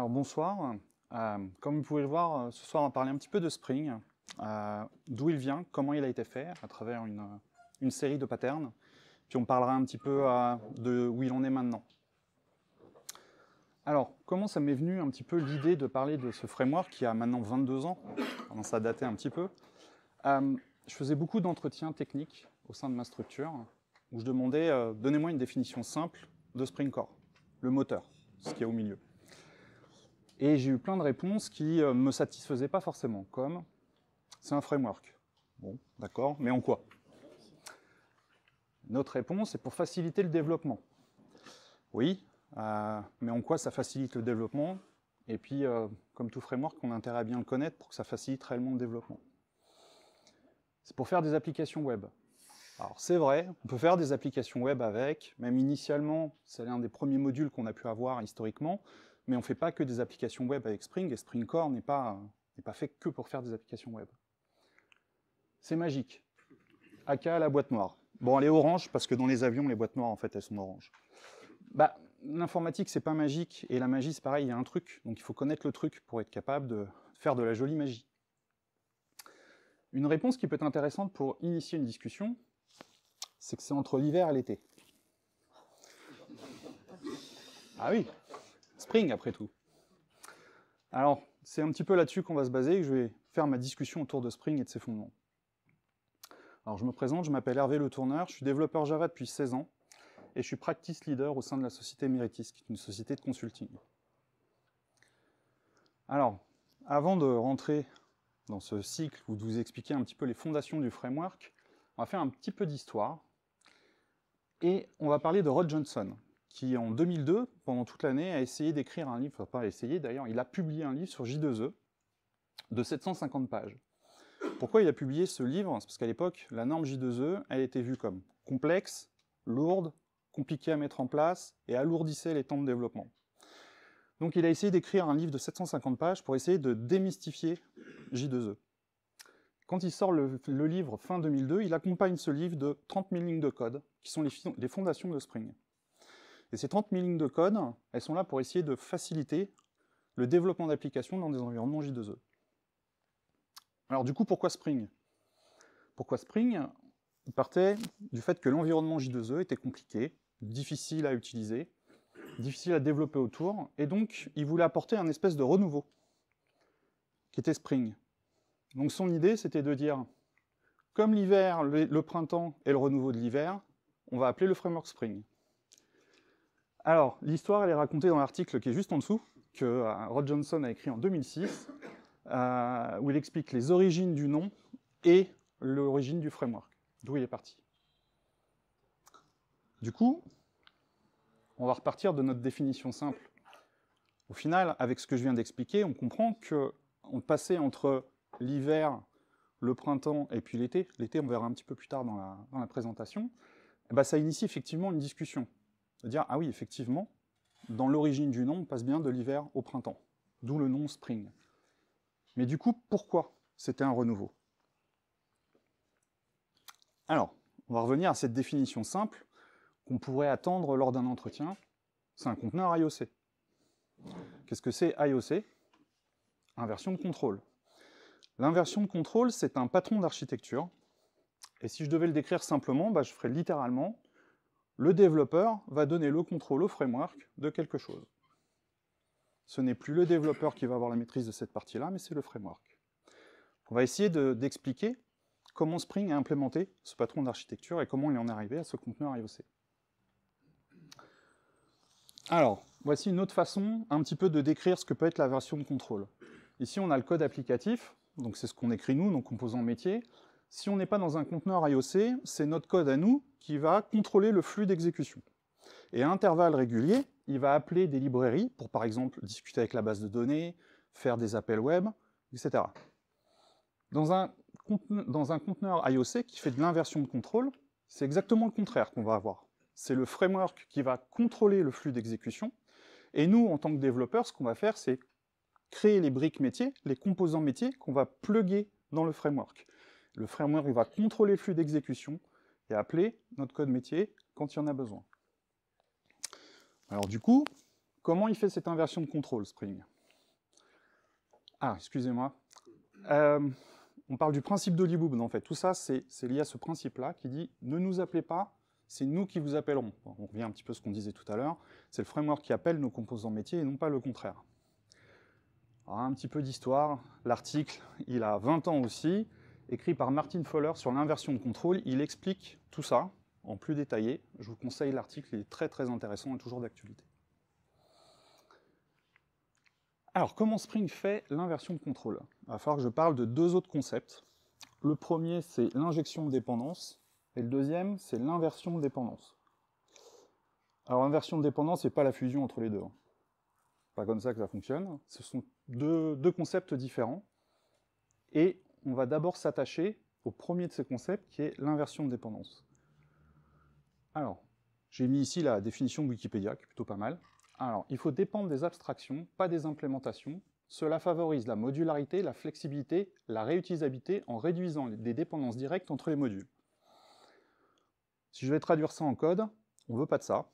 Alors bonsoir, euh, comme vous pouvez le voir, euh, ce soir on va parler un petit peu de Spring, euh, d'où il vient, comment il a été fait, à travers une, série de patterns, puis on parlera un petit peu de où il en est maintenant. Alors, comment ça m'est venu un petit peu l'idée de parler de ce framework qui a maintenant 22 ans, ça a daté un petit peu Je faisais beaucoup d'entretiens techniques au sein de ma structure, où je demandais, donnez-moi une définition simple de Spring Core, le moteur, ce qui est au milieu. Et j'ai eu plein de réponses qui ne euh, me satisfaisaient pas forcément, comme c'est un framework. Bon, d'accord, mais en quoi Notre réponse est pour faciliter le développement. Oui, euh, mais en quoi ça facilite le développement Et puis, euh, comme tout framework, on a intérêt à bien le connaître pour que ça facilite réellement le développement. C'est pour faire des applications web. Alors c'est vrai, on peut faire des applications web avec, même initialement, c'est l'un des premiers modules qu'on a pu avoir historiquement, mais on ne fait pas que des applications web avec Spring, et Spring Core n'est pas, fait que pour faire des applications web. C'est magique. AK la boîte noire. Bon, elle est orange, parce que dans les avions, les boîtes noires, en fait, elles sont oranges. Bah, l'informatique, c'est pas magique, et la magie, c'est pareil, il y a un truc, donc il faut connaître le truc pour être capable de faire de la jolie magie. Une réponse qui peut être intéressante pour initier une discussion, c'est que c'est entre l'hiver et l'été. Ah oui Spring après tout. Alors, c'est un petit peu là-dessus qu'on va se baser et que je vais faire ma discussion autour de Spring et de ses fondements. Alors, je me présente, je m'appelle Hervé Le Tourneur, je suis développeur Java depuis 16 ans et je suis practice leader au sein de la société Meritis, qui est une société de consulting. Alors, avant de rentrer dans ce cycle ou de vous expliquer un petit peu les fondations du framework, on va faire un petit peu d'histoire et on va parler de Rod Johnson, qui en 2002, pendant toute l'année, a essayé d'écrire un livre, enfin pas essayé d'ailleurs, il a publié un livre sur J2E de 750 pages. Pourquoi il a publié ce livre C'est parce qu'à l'époque, la norme J2E, elle était vue comme complexe, lourde, compliquée à mettre en place et alourdissait les temps de développement. Donc il a essayé d'écrire un livre de 750 pages pour essayer de démystifier J2E. Quand il sort le, livre fin 2002, il accompagne ce livre de 30 000 lignes de code, qui sont les, les fondations de Spring. Et ces 30 000 lignes de code, elles sont là pour essayer de faciliter le développement d'applications dans des environnements J2E. Alors du coup, pourquoi Spring Pourquoi Spring Il partait du fait que l'environnement J2E était compliqué, difficile à utiliser, difficile à développer autour, et donc il voulait apporter un espèce de renouveau, qui était Spring. Donc son idée, c'était de dire, comme l'hiver, le, le, printemps et le renouveau de l'hiver, on va appeler le framework Spring. Alors, l'histoire, elle est racontée dans l'article qui est juste en dessous, que euh, Rod Johnson a écrit en 2006, euh, où il explique les origines du nom et l'origine du framework, d'où il est parti. Du coup, on va repartir de notre définition simple. Au final, avec ce que je viens d'expliquer, on comprend que on passait entre l'hiver, le printemps et puis l'été. L'été, on verra un petit peu plus tard dans la, présentation. Eh ben, ça initie effectivement une discussion de dire, ah oui, effectivement, dans l'origine du nom, on passe bien de l'hiver au printemps, d'où le nom Spring. Mais du coup, pourquoi c'était un renouveau Alors, on va revenir à cette définition simple qu'on pourrait attendre lors d'un entretien. C'est un conteneur IOC. Qu'est-ce que c'est IOC Inversion de contrôle. L'inversion de contrôle, c'est un patron d'architecture. Et si je devais le décrire simplement, bah, je ferais littéralement le développeur va donner le contrôle au framework de quelque chose. Ce n'est plus le développeur qui va avoir la maîtrise de cette partie-là, mais c'est le framework. On va essayer d'expliquer comment Spring a implémenté ce patron d'architecture et comment il en est arrivé à ce conteneur IOC. Alors, voici une autre façon un petit peu de décrire ce que peut être la version de contrôle. Ici, on a le code applicatif, donc c'est ce qu'on écrit nous, nos composants métiers. Si on n'est pas dans un conteneur IOC, c'est notre code à nous qui va contrôler le flux d'exécution. Et à intervalles réguliers, il va appeler des librairies pour, par exemple, discuter avec la base de données, faire des appels web, etc. Dans un, conteneur IOC qui fait de l'inversion de contrôle, c'est exactement le contraire qu'on va avoir. C'est le framework qui va contrôler le flux d'exécution, et nous, en tant que développeurs, ce qu'on va faire, c'est créer les briques métiers, les composants métiers qu'on va plugger dans le framework. Le framework va contrôler le flux d'exécution et appeler notre code métier quand il y en a besoin. Alors du coup, comment il fait cette inversion de contrôle, Spring Ah, excusez-moi. Euh, on parle du principe d'Hollywood, en fait. Tout ça, c'est lié à ce principe-là qui dit « ne nous appelez pas, c'est nous qui vous appellerons ». On revient un petit peu à ce qu'on disait tout à l'heure. C'est le framework qui appelle nos composants métiers et non pas le contraire. un petit peu d'histoire. L'article, il a 20 ans aussi écrit par Martin Fowler sur l'inversion de contrôle. Il explique tout ça en plus détaillé. Je vous conseille l'article, il est très très intéressant et toujours d'actualité. Alors, comment Spring fait l'inversion de contrôle Il va falloir que je parle de deux autres concepts. Le premier, c'est l'injection de dépendance, et le deuxième, c'est l'inversion de dépendance. Alors, l'inversion de dépendance, c'est pas la fusion entre les deux. Hein. Pas comme ça que ça fonctionne. Ce sont deux, deux concepts différents, et on va d'abord s'attacher au premier de ces concepts, qui est l'inversion de dépendance. Alors, j'ai mis ici la définition de Wikipédia, qui est plutôt pas mal. Alors, il faut dépendre des abstractions, pas des implémentations. Cela favorise la modularité, la flexibilité, la réutilisabilité en réduisant les dépendances directes entre les modules. Si je vais traduire ça en code, on ne veut pas de ça.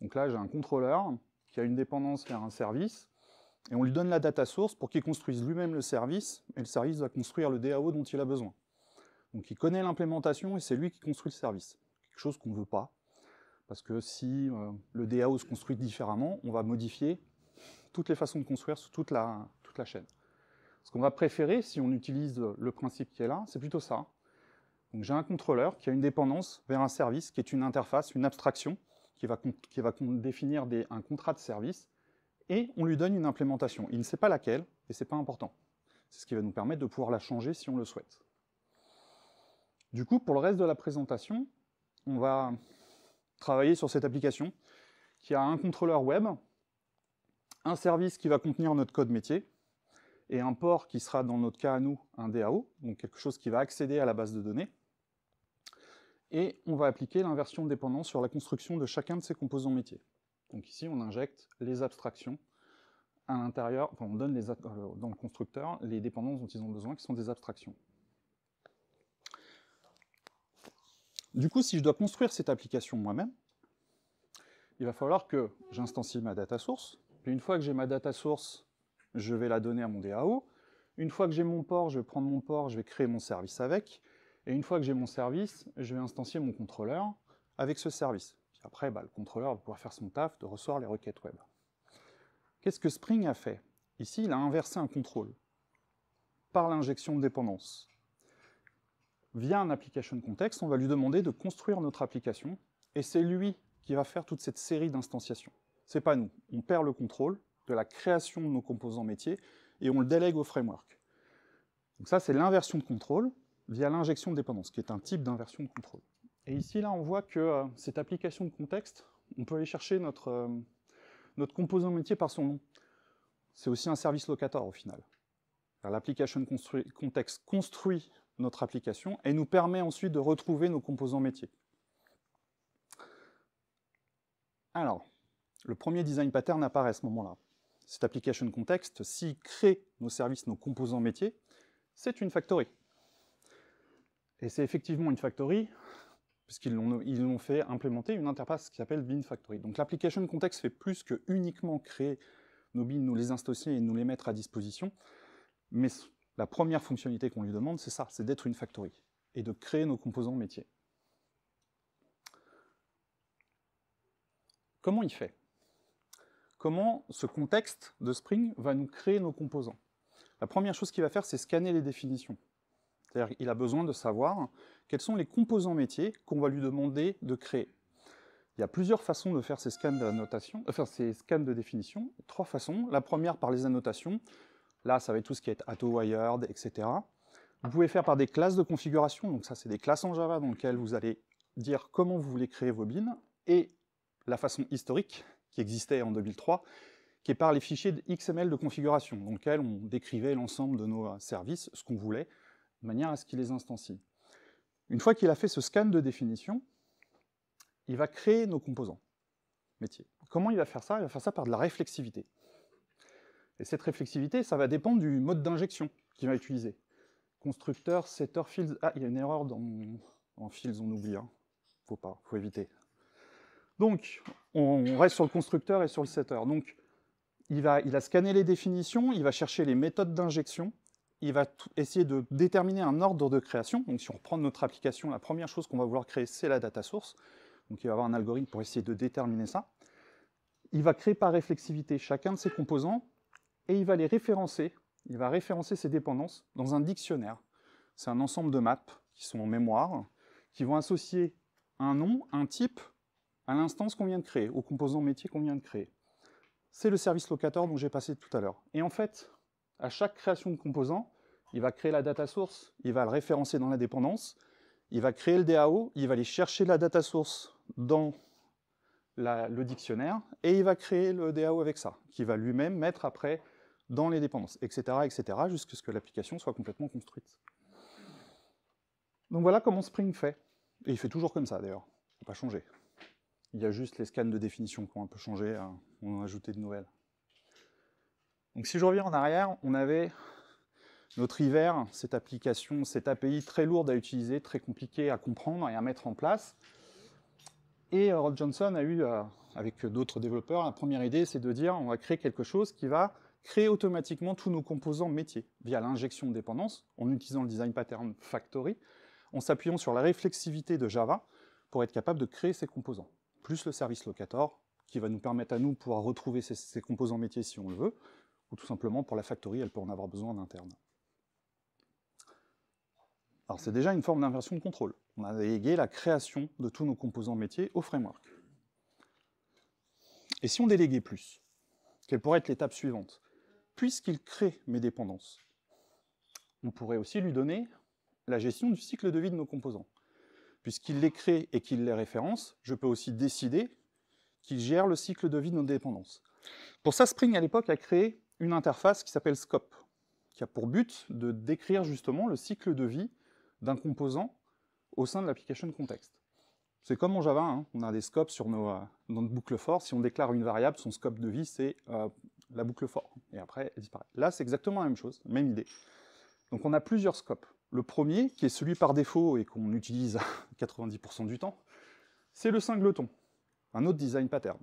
Donc là, j'ai un contrôleur qui a une dépendance vers un service, et on lui donne la data source pour qu'il construise lui-même le service, et le service va construire le DAO dont il a besoin. Donc il connaît l'implémentation et c'est lui qui construit le service. Quelque chose qu'on ne veut pas, parce que si euh, le DAO se construit différemment, on va modifier toutes les façons de construire sur toute la, toute la chaîne. Ce qu'on va préférer, si on utilise le principe qui est là, c'est plutôt ça. Donc j'ai un contrôleur qui a une dépendance vers un service qui est une interface, une abstraction, qui va, qui va définir un contrat de service, et on lui donne une implémentation. Il ne sait pas laquelle, et c'est pas important. C'est ce qui va nous permettre de pouvoir la changer si on le souhaite. Du coup, pour le reste de la présentation, on va travailler sur cette application qui a un contrôleur web, un service qui va contenir notre code métier, et un port qui sera dans notre cas à nous un DAO, donc quelque chose qui va accéder à la base de données. Et on va appliquer l'inversion de dépendance sur la construction de chacun de ces composants métiers. Donc ici, on injecte les abstractions à l'intérieur, on donne euh, dans le constructeur les dépendances dont ils ont besoin, qui sont des abstractions. Du coup, si je dois construire cette application moi-même, il va falloir que j'instancie ma data source, une fois que j'ai ma data source, je vais la donner à mon DAO, une fois que j'ai mon port, je vais prendre mon port, je vais créer mon service avec, et une fois que j'ai mon service, je vais instancier mon contrôleur avec ce service. Après, bah, le contrôleur va pouvoir faire son taf de recevoir les requêtes web. Qu'est-ce que Spring a fait Ici, il a inversé un contrôle par l'injection de dépendance. Via un application context, on va lui demander de construire notre application, et c'est lui qui va faire toute cette série d'instanciations. n'est pas nous. On perd le contrôle de la création de nos composants métiers, et on le délègue au framework. Donc ça, c'est l'inversion de contrôle via l'injection de dépendance, qui est un type d'inversion de contrôle. Et ici, là, on voit que euh, cette application de contexte, on peut aller chercher notre, euh, notre composant métier par son nom. C'est aussi un service locator, au final. L'application contexte construit notre application et nous permet ensuite de retrouver nos composants métiers. Alors, le premier design pattern apparaît à ce moment-là. Cette application contexte, s'il crée nos services, nos composants métiers, c'est une factory. Et c'est effectivement une factory puisqu'ils l'ont ont fait implémenter une interface qui s'appelle Bin Factory. Donc l'application contexte fait plus que uniquement créer nos bins, nous les instancer et nous les mettre à disposition, mais la première fonctionnalité qu'on lui demande, c'est ça, c'est d'être une factory et de créer nos composants métiers. Comment il fait Comment ce contexte de Spring va nous créer nos composants La première chose qu'il va faire, c'est scanner les définitions. C'est-à-dire qu'il a besoin de savoir quels sont les composants métiers qu'on va lui demander de créer. Il y a plusieurs façons de faire ces scans euh, ces scans de définition, trois façons. La première par les annotations, là ça va être tout ce qui est auto-wired, etc. Vous pouvez faire par des classes de configuration, donc ça c'est des classes en Java dans lesquelles vous allez dire comment vous voulez créer vos bins, et la façon historique, qui existait en 2003, qui est par les fichiers XML de configuration, dans lesquels on décrivait l'ensemble de nos euh, services, ce qu'on voulait, de manière à ce qu'ils les instancient. Une fois qu'il a fait ce scan de définition, il va créer nos composants métiers. Comment il va faire ça Il va faire ça par de la réflexivité. Et cette réflexivité, ça va dépendre du mode d'injection qu'il va utiliser. Constructeur, setter, fields... Ah, il y a une erreur dans En fields, on oublie. ne hein. Faut pas, faut éviter. Donc, on reste sur le constructeur et sur le setter. Donc, il, va, il a scanné les définitions, il va chercher les méthodes d'injection, il va essayer de déterminer un ordre de création. Donc si on reprend notre application, la première chose qu'on va vouloir créer, c'est la data source. Donc il va avoir un algorithme pour essayer de déterminer ça. Il va créer par réflexivité chacun de ses composants et il va les référencer. Il va référencer ses dépendances dans un dictionnaire. C'est un ensemble de maps qui sont en mémoire, qui vont associer un nom, un type, à l'instance qu'on vient de créer, au composant métier qu'on vient de créer. C'est le service locator dont j'ai passé tout à l'heure. Et en fait, à chaque création de composant, il va créer la data source, il va le référencer dans la dépendance, il va créer le DAO, il va aller chercher la data source dans le dictionnaire, et il va créer le DAO avec ça, qui va lui-même mettre après dans les dépendances, etc., etc., jusqu'à ce que l'application soit complètement construite. Donc voilà comment Spring fait. Et il fait toujours comme ça, d'ailleurs. Il n'a pas changé. Il y a juste les scans de définition qui ont un peu changé, hein. on a ajouté de nouvelles. Donc si je reviens en arrière, on avait notre hiver, cette application, cette API très lourde à utiliser, très compliquée à comprendre et à mettre en place. Et euh, Rod Johnson a eu, euh, avec d'autres développeurs, la première idée, c'est de dire on va créer quelque chose qui va créer automatiquement tous nos composants métiers via l'injection de dépendance, en utilisant le Design Pattern Factory, en s'appuyant sur la réflexivité de Java pour être capable de créer ces composants, plus le service locator, qui va nous permettre à nous de pouvoir retrouver ces, ces composants métiers si on le veut, ou tout simplement pour la factory, elle peut en avoir besoin en interne. Alors c'est déjà une forme d'inversion de contrôle. On a délégué la création de tous nos composants métiers au framework. Et si on déléguait plus, quelle pourrait être l'étape suivante Puisqu'il crée mes dépendances, on pourrait aussi lui donner la gestion du cycle de vie de nos composants. Puisqu'il les crée et qu'il les référence, je peux aussi décider qu'il gère le cycle de vie de nos dépendances. Pour ça, Spring, à l'époque, a créé une interface qui s'appelle Scope, qui a pour but de décrire justement le cycle de vie d'un composant au sein de l'application contexte. C'est comme en Java, hein. on a des scopes sur nos, euh, dans notre boucle for. Si on déclare une variable, son scope de vie, c'est euh, la boucle for. Et après, elle disparaît. Là, c'est exactement la même chose, même idée. Donc on a plusieurs scopes. Le premier, qui est celui par défaut et qu'on utilise 90% du temps, c'est le singleton, un autre design pattern.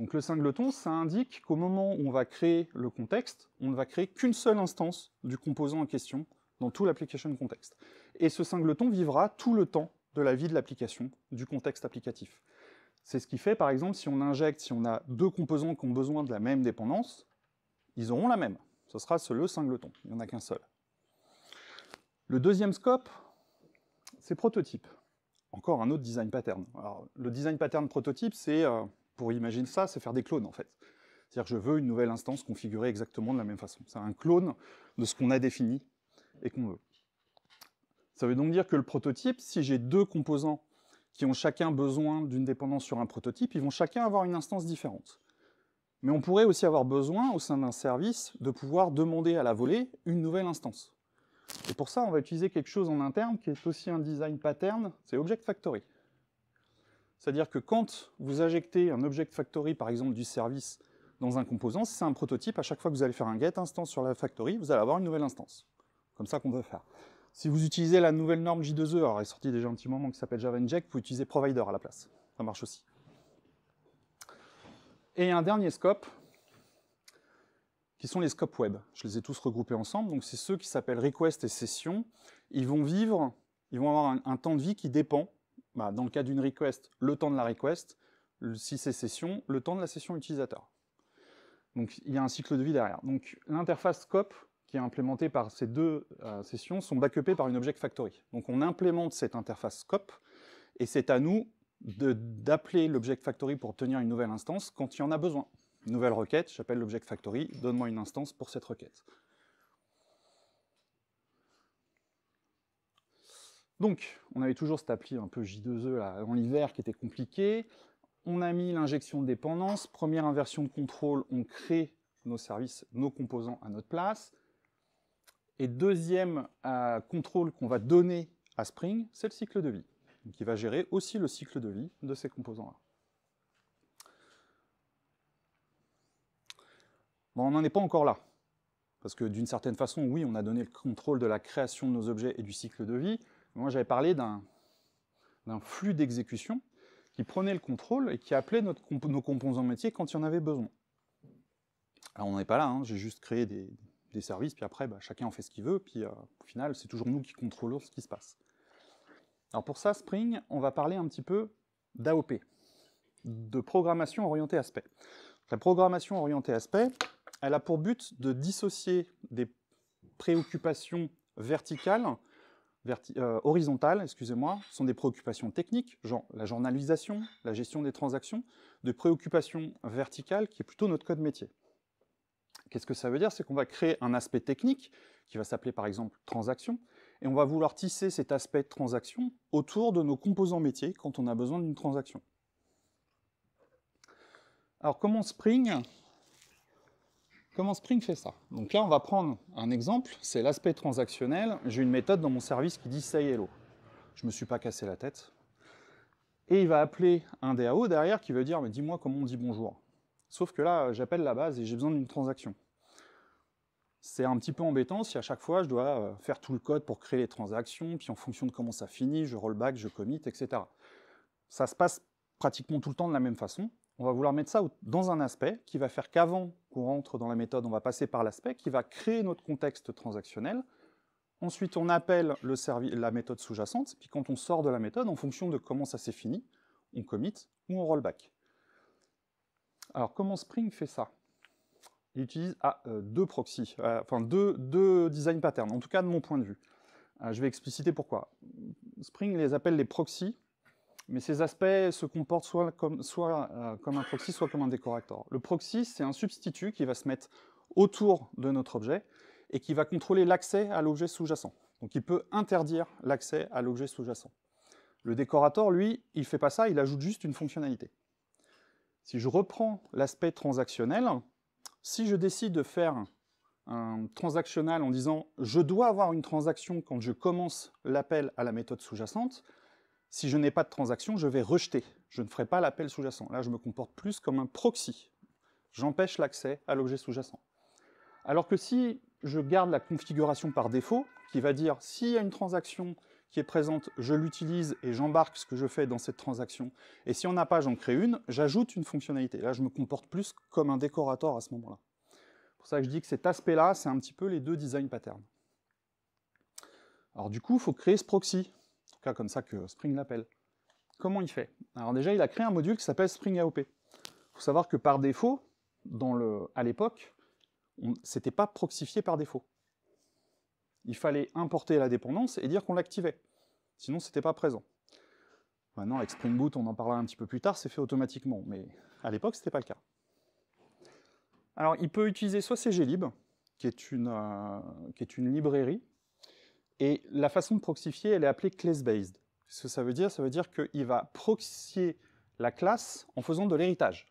Donc le singleton, ça indique qu'au moment où on va créer le contexte, on ne va créer qu'une seule instance du composant en question dans tout l'application contexte. Et ce singleton vivra tout le temps de la vie de l'application, du contexte applicatif. C'est ce qui fait, par exemple, si on injecte, si on a deux composants qui ont besoin de la même dépendance, ils auront la même. Ce sera ce, le singleton, il n'y en a qu'un seul. Le deuxième scope, c'est prototype. Encore un autre design pattern. le design pattern prototype, c'est, euh, pour imaginer ça, c'est faire des clones, en fait. C'est-à-dire que je veux une nouvelle instance configurée exactement de la même façon. C'est un clone de ce qu'on a défini et qu'on veut. Ça veut donc dire que le prototype, si j'ai deux composants qui ont chacun besoin d'une dépendance sur un prototype, ils vont chacun avoir une instance différente. Mais on pourrait aussi avoir besoin, au sein d'un service, de pouvoir demander à la volée une nouvelle instance. Et pour ça, on va utiliser quelque chose en interne qui est aussi un design pattern, c'est Object Factory. C'est-à-dire que quand vous injectez un Object Factory, par exemple, du service dans un composant, si c'est un prototype, à chaque fois que vous allez faire un get instance sur la factory, vous allez avoir une nouvelle instance comme ça qu'on veut faire. Si vous utilisez la nouvelle norme J2E, alors elle est sortie déjà un petit moment, qui s'appelle Java Inject, vous pouvez utiliser Provider à la place. Ça marche aussi. Et un dernier scope, qui sont les scopes web. Je les ai tous regroupés ensemble. Donc, c'est ceux qui s'appellent request et session. Ils vont vivre, ils vont avoir un, temps de vie qui dépend, bah, dans le cas d'une request, le temps de la request, si c'est session, le temps de la session utilisateur. Donc, il y a un cycle de vie derrière. Donc, l'interface scope, qui est implémenté par ces deux euh, sessions sont backupés par une Object Factory. Donc on implémente cette interface scope, et c'est à nous d'appeler l'Object Factory pour obtenir une nouvelle instance quand il y en a besoin. nouvelle requête, j'appelle l'Object Factory, donne-moi une instance pour cette requête. Donc, on avait toujours cette appli un peu J2E en l'hiver qui était compliqué. On a mis l'injection de dépendance. Première inversion de contrôle, on crée nos services, nos composants à notre place. Et deuxième euh, contrôle qu'on va donner à Spring, c'est le cycle de vie. qui va gérer aussi le cycle de vie de ces composants-là. on n'en est pas encore là. Parce que d'une certaine façon, oui, on a donné le contrôle de la création de nos objets et du cycle de vie. Moi, j'avais parlé d'un flux d'exécution qui prenait le contrôle et qui appelait nos composants métiers quand il y en avait besoin. Alors, on n'en est pas là, hein. j'ai juste créé des, des services, puis après, bah, chacun en fait ce qu'il veut, puis euh, au final, c'est toujours nous qui contrôlons ce qui se passe. Alors pour ça, Spring, on va parler un petit peu d'AOP, de programmation orientée aspect. La programmation orientée aspect, elle a pour but de dissocier des préoccupations verticales, euh, horizontales, excusez-moi, sont des préoccupations techniques, genre la journalisation, la gestion des transactions, de préoccupations verticales, qui est plutôt notre code métier. Qu'est-ce que ça veut dire C'est qu'on va créer un aspect technique, qui va s'appeler par exemple transaction, et on va vouloir tisser cet aspect de transaction autour de nos composants métiers quand on a besoin d'une transaction. Alors comment Spring, comment Spring fait ça Donc là, on va prendre un exemple, c'est l'aspect transactionnel. J'ai une méthode dans mon service qui dit say hello. Je ne me suis pas cassé la tête. Et il va appeler un DAO derrière qui veut dire, mais dis-moi comment on dit bonjour. Sauf que là, j'appelle la base et j'ai besoin d'une transaction. C'est un petit peu embêtant si à chaque fois je dois euh, faire tout le code pour créer les transactions, puis en fonction de comment ça finit, je rollback, je commit, etc. Ça se passe pratiquement tout le temps de la même façon. On va vouloir mettre ça dans un aspect qui va faire qu'avant qu'on rentre dans la méthode, on va passer par l'aspect qui va créer notre contexte transactionnel. Ensuite, on appelle la méthode sous-jacente, puis quand on sort de la méthode, en fonction de comment ça s'est fini, on commit ou on rollback. Alors comment Spring fait ça Il utilise ah, euh, deux proxys, euh, enfin deux, deux, design patterns, en tout cas de mon point de vue. Euh, je vais expliciter pourquoi. Spring les appelle les proxys, mais ces aspects se comportent soit comme, soit, comme un proxy, soit comme un décorateur. Le proxy, c'est un substitut qui va se mettre autour de notre objet et qui va contrôler l'accès à l'objet sous-jacent. Donc il peut interdire l'accès à l'objet sous-jacent. Le décorateur, lui, il ne fait pas ça, il ajoute juste une fonctionnalité. Si je reprends l'aspect transactionnel, si je décide de faire un transactionnal en disant je dois avoir une transaction quand je commence l'appel à la méthode sous-jacente, si je n'ai pas de transaction, je vais rejeter. Je ne ferai pas l'appel sous-jacent. Là, je me comporte plus comme un proxy. J'empêche l'accès à l'objet sous-jacent. Alors que si je garde la configuration par défaut, qui va dire s'il y a une transaction qui est présente, je l'utilise et j'embarque ce que je fais dans cette transaction. Et si on n'a pas, j'en crée une, j'ajoute une fonctionnalité. Là, je me comporte plus comme un décorateur à ce moment-là. C'est pour ça que je dis que cet aspect-là, c'est un petit peu les deux design patterns. Alors du coup, il faut créer ce proxy, en tout cas comme ça que Spring l'appelle. Comment il fait Alors déjà, il a créé un module qui s'appelle Spring AOP. Il faut savoir que par défaut, dans à l'époque, c'était pas proxifié par défaut il fallait importer la dépendance et dire qu'on l'activait. Sinon, ce c'était pas présent. Maintenant, avec Spring Boot, on en parlera un petit peu plus tard, c'est fait automatiquement, mais à l'époque, ce n'était pas le cas. Alors, il peut utiliser soit CGLib, qui est une, euh, qui est une librairie, et la façon de proxifier, elle est appelée class-based. Ce que ça veut dire, ça veut dire qu'il va proxier la classe en faisant de l'héritage.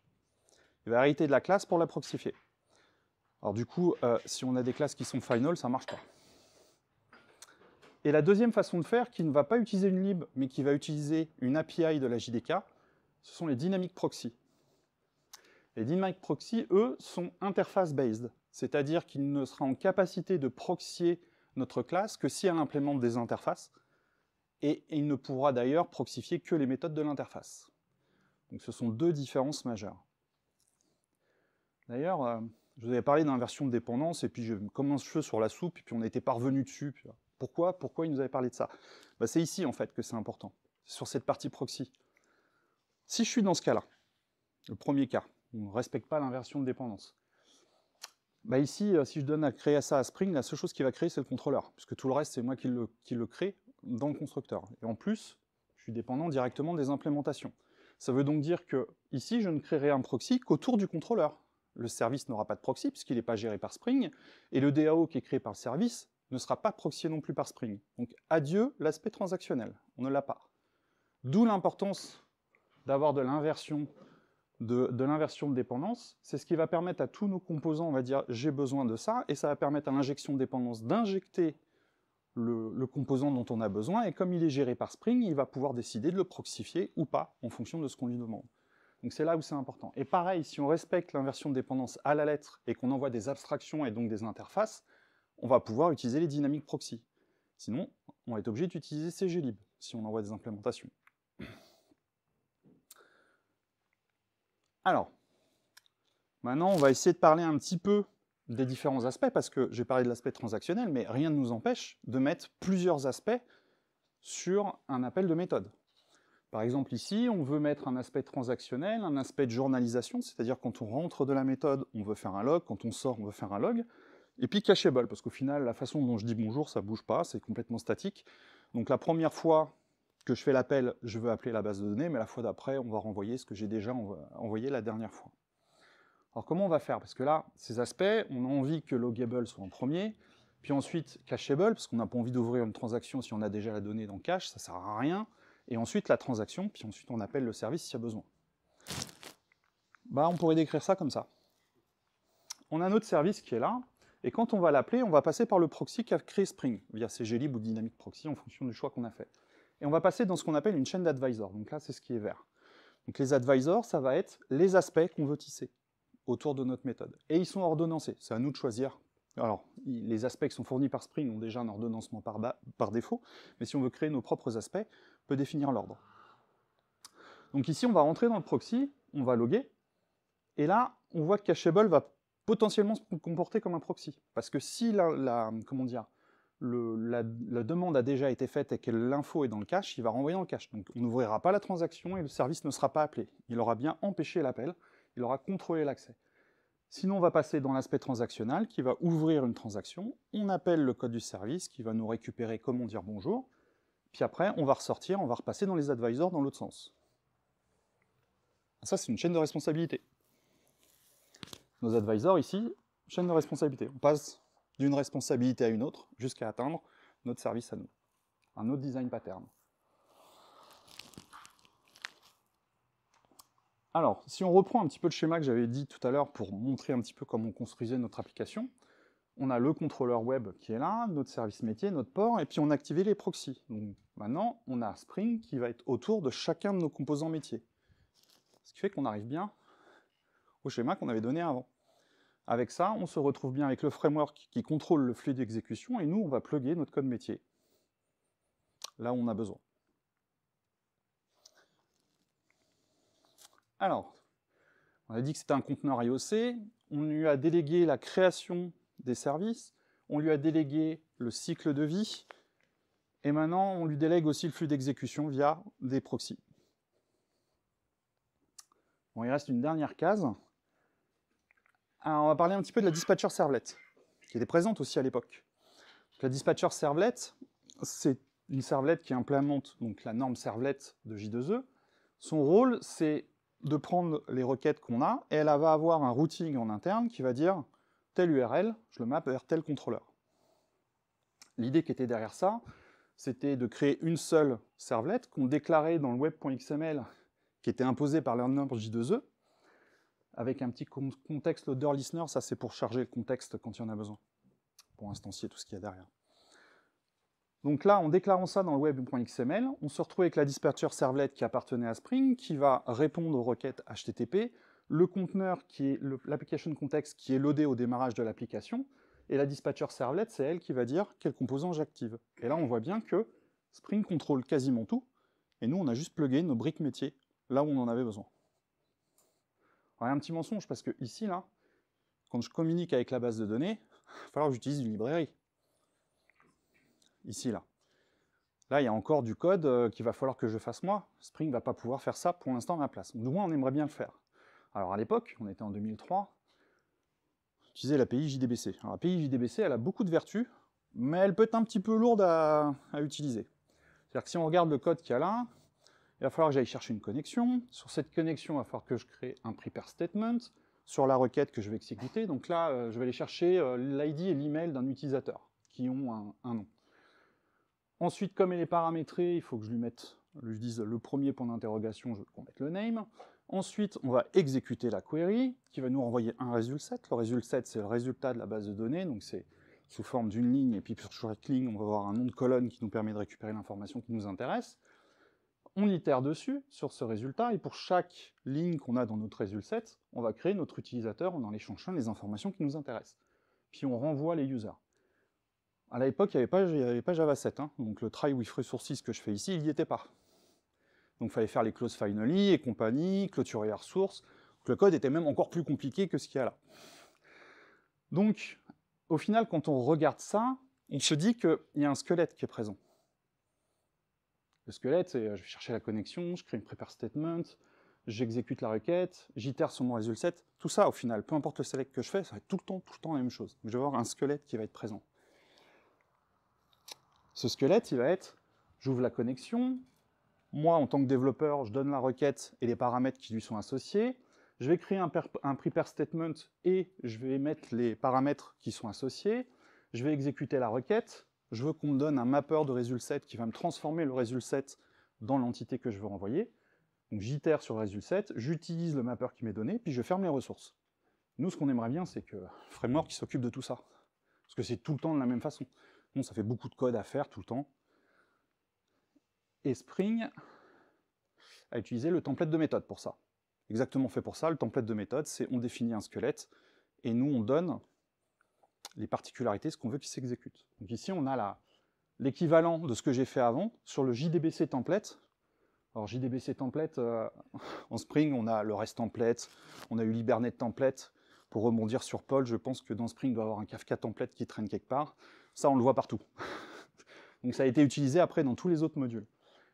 Il va hériter de la classe pour la proxifier. Alors du coup, euh, si on a des classes qui sont final, ça ne marche pas. Et la deuxième façon de faire, qui ne va pas utiliser une lib, mais qui va utiliser une API de la JDK, ce sont les dynamic proxy. Les dynamic proxy, eux, sont interface-based, c'est-à-dire qu'il ne sera en capacité de proxier notre classe que si elle implémente des interfaces, et il ne pourra d'ailleurs proxifier que les méthodes de l'interface. Donc ce sont deux différences majeures. D'ailleurs, euh, je vous avais parlé d'inversion de dépendance, et puis je, commence le cheveu sur la soupe, et puis on était parvenu dessus. Pourquoi Pourquoi il nous avait parlé de ça bah, C'est ici, en fait, que c'est important, sur cette partie proxy. Si je suis dans ce cas-là, le premier cas, on ne respecte pas l'inversion de dépendance, bah, ici, euh, si je donne à créer ça à Spring, la seule chose qui va créer, c'est le contrôleur, puisque tout le reste, c'est moi qui le, qui le crée dans le constructeur. Et en plus, je suis dépendant directement des implémentations. Ça veut donc dire que ici, je ne créerai un proxy qu'autour du contrôleur. Le service n'aura pas de proxy puisqu'il n'est pas géré par Spring, et le DAO qui est créé par le service ne sera pas proxyé non plus par Spring. Donc adieu l'aspect transactionnel, on ne l'a pas. D'où l'importance d'avoir de l'inversion de, l'inversion de dépendance, c'est ce qui va permettre à tous nos composants, on va dire j'ai besoin de ça, et ça va permettre à l'injection de dépendance d'injecter le, le, composant dont on a besoin, et comme il est géré par Spring, il va pouvoir décider de le proxifier ou pas, en fonction de ce qu'on lui demande. Donc c'est là où c'est important. Et pareil, si on respecte l'inversion de dépendance à la lettre, et qu'on envoie des abstractions et donc des interfaces, on va pouvoir utiliser les dynamiques proxy. Sinon, on va être obligé d'utiliser CGLib si on envoie des implémentations. Alors, maintenant, on va essayer de parler un petit peu des différents aspects, parce que j'ai parlé de l'aspect transactionnel, mais rien ne nous empêche de mettre plusieurs aspects sur un appel de méthode. Par exemple ici, on veut mettre un aspect transactionnel, un aspect de journalisation, c'est-à-dire quand on rentre de la méthode, on veut faire un log, quand on sort, on veut faire un log. Et puis cacheable, parce qu'au final, la façon dont je dis bonjour, ça ne bouge pas, c'est complètement statique. Donc la première fois que je fais l'appel, je veux appeler la base de données, mais la fois d'après, on va renvoyer ce que j'ai déjà envoyé la dernière fois. Alors comment on va faire Parce que là, ces aspects, on a envie que loggable soit en premier, puis ensuite cacheable, parce qu'on n'a pas envie d'ouvrir une transaction si on a déjà la donnée dans cache, ça ne sert à rien, et ensuite la transaction, puis ensuite on appelle le service s'il y a besoin. Bah, on pourrait décrire ça comme ça. On a notre service qui est là, et quand on va l'appeler, on va passer par le proxy a créé Spring, via CGLib ou Dynamic Proxy, en fonction du choix qu'on a fait. Et on va passer dans ce qu'on appelle une chaîne d'advisor. Donc là, c'est ce qui est vert. Donc les advisors, ça va être les aspects qu'on veut tisser autour de notre méthode. Et ils sont ordonnancés, c'est à nous de choisir. Alors, les aspects qui sont fournis par Spring ont déjà un ordonnancement par, par défaut, mais si on veut créer nos propres aspects, on peut définir l'ordre. Donc ici, on va rentrer dans le proxy, on va loguer, et là, on voit que Cacheable va potentiellement se comporter comme un proxy. Parce que si la, comment dire, la, demande a déjà été faite et que l'info est dans le cache, il va renvoyer en cache. Donc on n'ouvrira pas la transaction et le service ne sera pas appelé. Il aura bien empêché l'appel, il aura contrôlé l'accès. Sinon, on va passer dans l'aspect transactionnel qui va ouvrir une transaction. On appelle le code du service qui va nous récupérer comment dire bonjour. Puis après, on va ressortir, on va repasser dans les advisors dans l'autre sens. Ça, c'est une chaîne de responsabilité nos advisors ici, chaîne de responsabilité. On passe d'une responsabilité à une autre jusqu'à atteindre notre service à nous. Un autre design pattern. Alors, si on reprend un petit peu le schéma que j'avais dit tout à l'heure pour montrer un petit peu comment on construisait notre application, on a le contrôleur web qui est là, notre service métier, notre port, et puis on a activé les proxys. Donc maintenant, on a Spring qui va être autour de chacun de nos composants métiers. Ce qui fait qu'on arrive bien au schéma qu'on avait donné avant. Avec ça, on se retrouve bien avec le framework qui contrôle le flux d'exécution, et nous, on va plugger notre code métier là où on a besoin. Alors, on a dit que c'était un conteneur IOC, on lui a délégué la création des services, on lui a délégué le cycle de vie, et maintenant on lui délègue aussi le flux d'exécution via des proxys. Bon, il reste une dernière case, ah, on va parler un petit peu de la dispatcher servlet, qui était présente aussi à l'époque. La dispatcher servlet, c'est une servlet qui implémente donc la norme servlet de J2E. Son rôle, c'est de prendre les requêtes qu'on a, et elle va avoir un routing en interne qui va dire telle URL, je le mappe vers tel contrôleur. L'idée qui était derrière ça, c'était de créer une seule servlet qu'on déclarait dans le web.xml qui était imposée par leur norme J2E, avec un petit contexte loader listener, ça c'est pour charger le contexte quand il y en a besoin, pour instancier tout ce qu'il y a derrière. Donc là, en déclarant ça dans le web.xml, on se retrouve avec la dispatcher servlet qui appartenait à Spring, qui va répondre aux requêtes HTTP, le conteneur qui est l'application contexte, qui est loadé au démarrage de l'application, et la dispatcher servlet, c'est elle qui va dire quel composant j'active. Et là, on voit bien que Spring contrôle quasiment tout, et nous, on a juste plugué nos briques métiers là où on en avait besoin il y a un petit mensonge parce que ici, là, quand je communique avec la base de données, il va falloir que j'utilise une librairie. Ici, là. Là, il y a encore du code euh, qu'il va falloir que je fasse moi. Spring ne va pas pouvoir faire ça pour l'instant à ma place. Du moins, on aimerait bien le faire. Alors à l'époque, on était en 2003, j'utilisais l'API JDBC. Alors l'API JDBC, elle a beaucoup de vertus, mais elle peut être un petit peu lourde à utiliser. C'est-à-dire que si on regarde le code qu'il y a là, il va falloir que j'aille chercher une connexion. Sur cette connexion, il va falloir que je crée un prepare statement sur la requête que je vais exécuter. Donc là, euh, je vais aller chercher euh, l'ID et l'email d'un utilisateur qui ont un, nom. Ensuite, comme elle est paramétrée, il faut que je lui mette, je dise le premier point d'interrogation, je veux qu'on mette le name. Ensuite, on va exécuter la query qui va nous renvoyer un result set. Le result set, c'est le résultat de la base de données, donc c'est sous forme d'une ligne, et puis sur chaque ligne, on va avoir un nom de colonne qui nous permet de récupérer l'information qui nous intéresse on itère dessus, sur ce résultat, et pour chaque ligne qu'on a dans notre résultat, on va créer notre utilisateur en échangeant les informations qui nous intéressent. Puis on renvoie les users. À l'époque, il n'y avait, pas, Java 7, hein. donc le try with resources que je fais ici, il n'y était pas. Donc il fallait faire les clauses finally et compagnie, clôturer la le code était même encore plus compliqué que ce qu'il y a là. Donc, au final, quand on regarde ça, on se dit qu'il y a un squelette qui est présent. Le squelette, euh, je vais chercher la connexion, je crée une prepare statement, j'exécute la requête, j'itère sur mon résultat. Tout ça, au final, peu importe le select que je fais, ça va être tout le temps, tout la même chose. je vais avoir un squelette qui va être présent. Ce squelette, il va être, j'ouvre la connexion, moi, en tant que développeur, je donne la requête et les paramètres qui lui sont associés, je vais créer un, un, prepare statement et je vais mettre les paramètres qui sont associés, je vais exécuter la requête, je veux qu'on me donne un mapper de résultat qui va me transformer le ResultSet dans l'entité que je veux renvoyer. Donc j'itère sur le résultat, j'utilise le mapper qui m'est donné, puis je ferme les ressources. Nous, ce qu'on aimerait bien, c'est que Framework s'occupe de tout ça. Parce que c'est tout le temps de la même façon. Non, ça fait beaucoup de code à faire tout le temps. Et Spring a utilisé le template de méthode pour ça. Exactement fait pour ça, le template de méthode, c'est on définit un squelette, et nous on donne les particularités, ce qu'on veut qui s'exécute. Donc ici, on a l'équivalent de ce que j'ai fait avant sur le JDBC template. Alors JDBC template, euh, en Spring, on a le REST template, on a eu Hibernate template. Pour rebondir sur Paul, je pense que dans Spring, il doit y avoir un Kafka template qui traîne quelque part. Ça, on le voit partout. donc ça a été utilisé après dans tous les autres modules.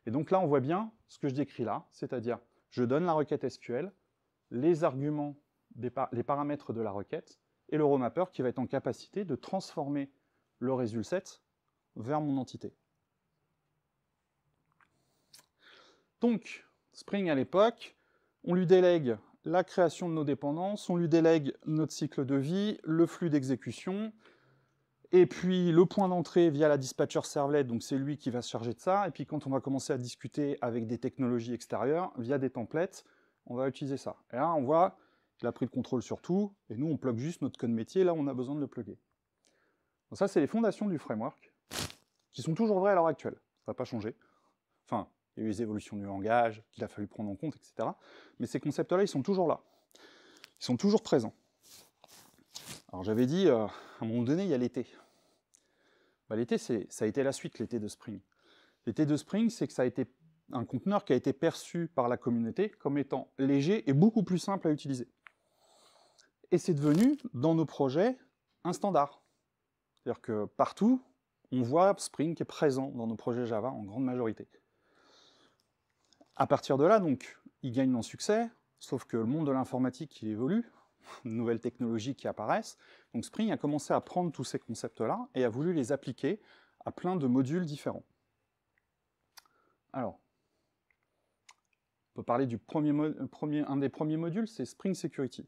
Et donc là, on voit bien ce que je décris là, c'est-à-dire je donne la requête SQL, les arguments, les paramètres de la requête, et le remapper qui va être en capacité de transformer le résultat vers mon entité. Donc, Spring à l'époque, on lui délègue la création de nos dépendances, on lui délègue notre cycle de vie, le flux d'exécution, et puis le point d'entrée via la dispatcher servlet, donc c'est lui qui va se charger de ça, et puis quand on va commencer à discuter avec des technologies extérieures, via des templates, on va utiliser ça. Et là, on voit il a pris le contrôle sur tout, et nous, on plug juste notre code métier, là, on a besoin de le plugger. Donc ça, c'est les fondations du framework, qui sont toujours vraies à l'heure actuelle. Ça va pas changer. Enfin, il y a eu les évolutions du langage, qu'il a fallu prendre en compte, etc. Mais ces concepts-là, ils sont toujours là. Ils sont toujours présents. Alors j'avais dit, euh, à un moment donné, il y a l'été. Bah, l'été, ça a été la suite, l'été de Spring. L'été de Spring, c'est que ça a été un conteneur qui a été perçu par la communauté comme étant léger et beaucoup plus simple à utiliser. Et c'est devenu, dans nos projets, un standard. C'est-à-dire que partout, on voit Spring qui est présent dans nos projets Java en grande majorité. À partir de là, donc, il gagne en succès, sauf que le monde de l'informatique, il évolue, nouvelles technologies qui apparaissent. Donc Spring a commencé à prendre tous ces concepts-là et a voulu les appliquer à plein de modules différents. Alors, on peut parler du premier, euh, premier un des premiers modules, c'est Spring Security.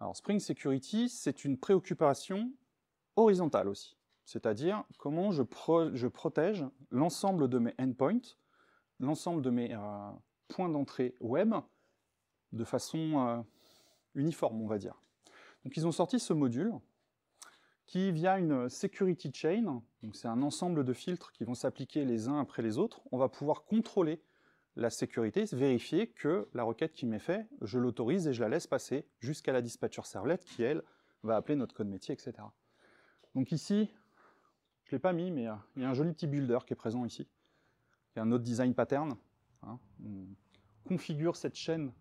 Alors Spring Security, c'est une préoccupation horizontale aussi, c'est-à-dire comment je, protège l'ensemble de mes endpoints, l'ensemble de mes euh, points d'entrée web, de façon euh, uniforme, on va dire. Donc ils ont sorti ce module qui, via une security chain, donc c'est un ensemble de filtres qui vont s'appliquer les uns après les autres, on va pouvoir contrôler la sécurité, vérifier que la requête qui m'est faite, je l'autorise et je la laisse passer jusqu'à la dispatcher servlet qui, elle, va appeler notre code métier, etc. Donc ici, je ne l'ai pas mis, mais euh, il y a un joli petit builder qui est présent ici. Il y a un autre design pattern. Hein. On configure cette chaîne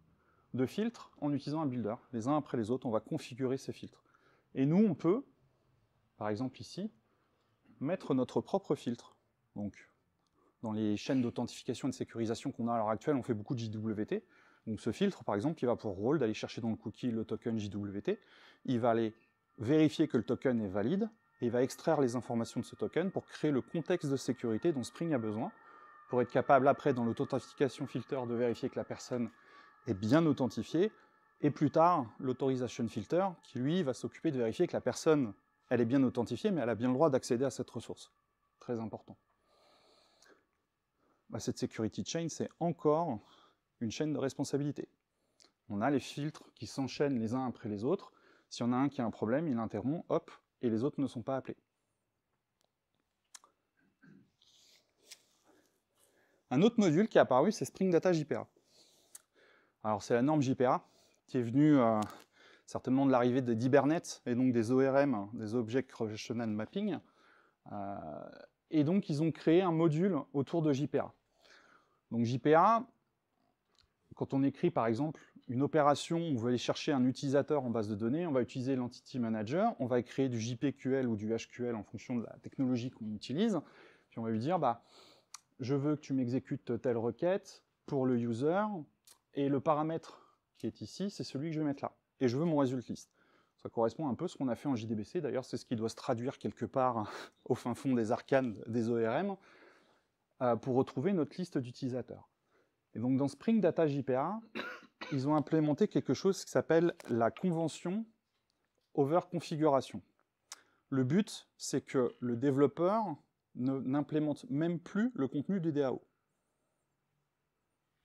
de filtres en utilisant un builder. Les uns après les autres, on va configurer ces filtres. Et nous, on peut, par exemple ici, mettre notre propre filtre. Donc, dans les chaînes d'authentification et de sécurisation qu'on a à l'heure actuelle, on fait beaucoup de JWT. Donc ce filtre, par exemple, qui va pour rôle d'aller chercher dans le cookie le token JWT, il va aller vérifier que le token est valide, et il va extraire les informations de ce token pour créer le contexte de sécurité dont Spring a besoin, pour être capable après, dans l'authentification filter, de vérifier que la personne est bien authentifiée, et plus tard, l'authorization filter, qui lui va s'occuper de vérifier que la personne, elle est bien authentifiée, mais elle a bien le droit d'accéder à cette ressource. Très important. Bah, cette security chain, c'est encore une chaîne de responsabilité. On a les filtres qui s'enchaînent les uns après les autres. Si on a un qui a un problème, il interrompt, hop, et les autres ne sont pas appelés. Un autre module qui est apparu, c'est Spring Data JPA. Alors c'est la norme JPA qui est venue euh, certainement de l'arrivée des d'Hibernet et donc des ORM, des Object Relational Mapping. Euh, et donc ils ont créé un module autour de JPA. Donc JPA, quand on écrit par exemple une opération, on veut aller chercher un utilisateur en base de données, on va utiliser l'entity manager, on va créer du JPQL ou du HQL en fonction de la technologie qu'on utilise, puis on va lui dire, bah, je veux que tu m'exécutes telle requête pour le user, et le paramètre qui est ici, c'est celui que je vais mettre là, et je veux mon result list. Ça correspond un peu à ce qu'on a fait en JDBC, d'ailleurs c'est ce qui doit se traduire quelque part au fin fond des arcanes des ORM, euh, pour retrouver notre liste d'utilisateurs. Et donc dans Spring Data JPA, ils ont implémenté quelque chose qui s'appelle la convention over-configuration. Le but, c'est que le développeur n'implémente même plus le contenu du DAO.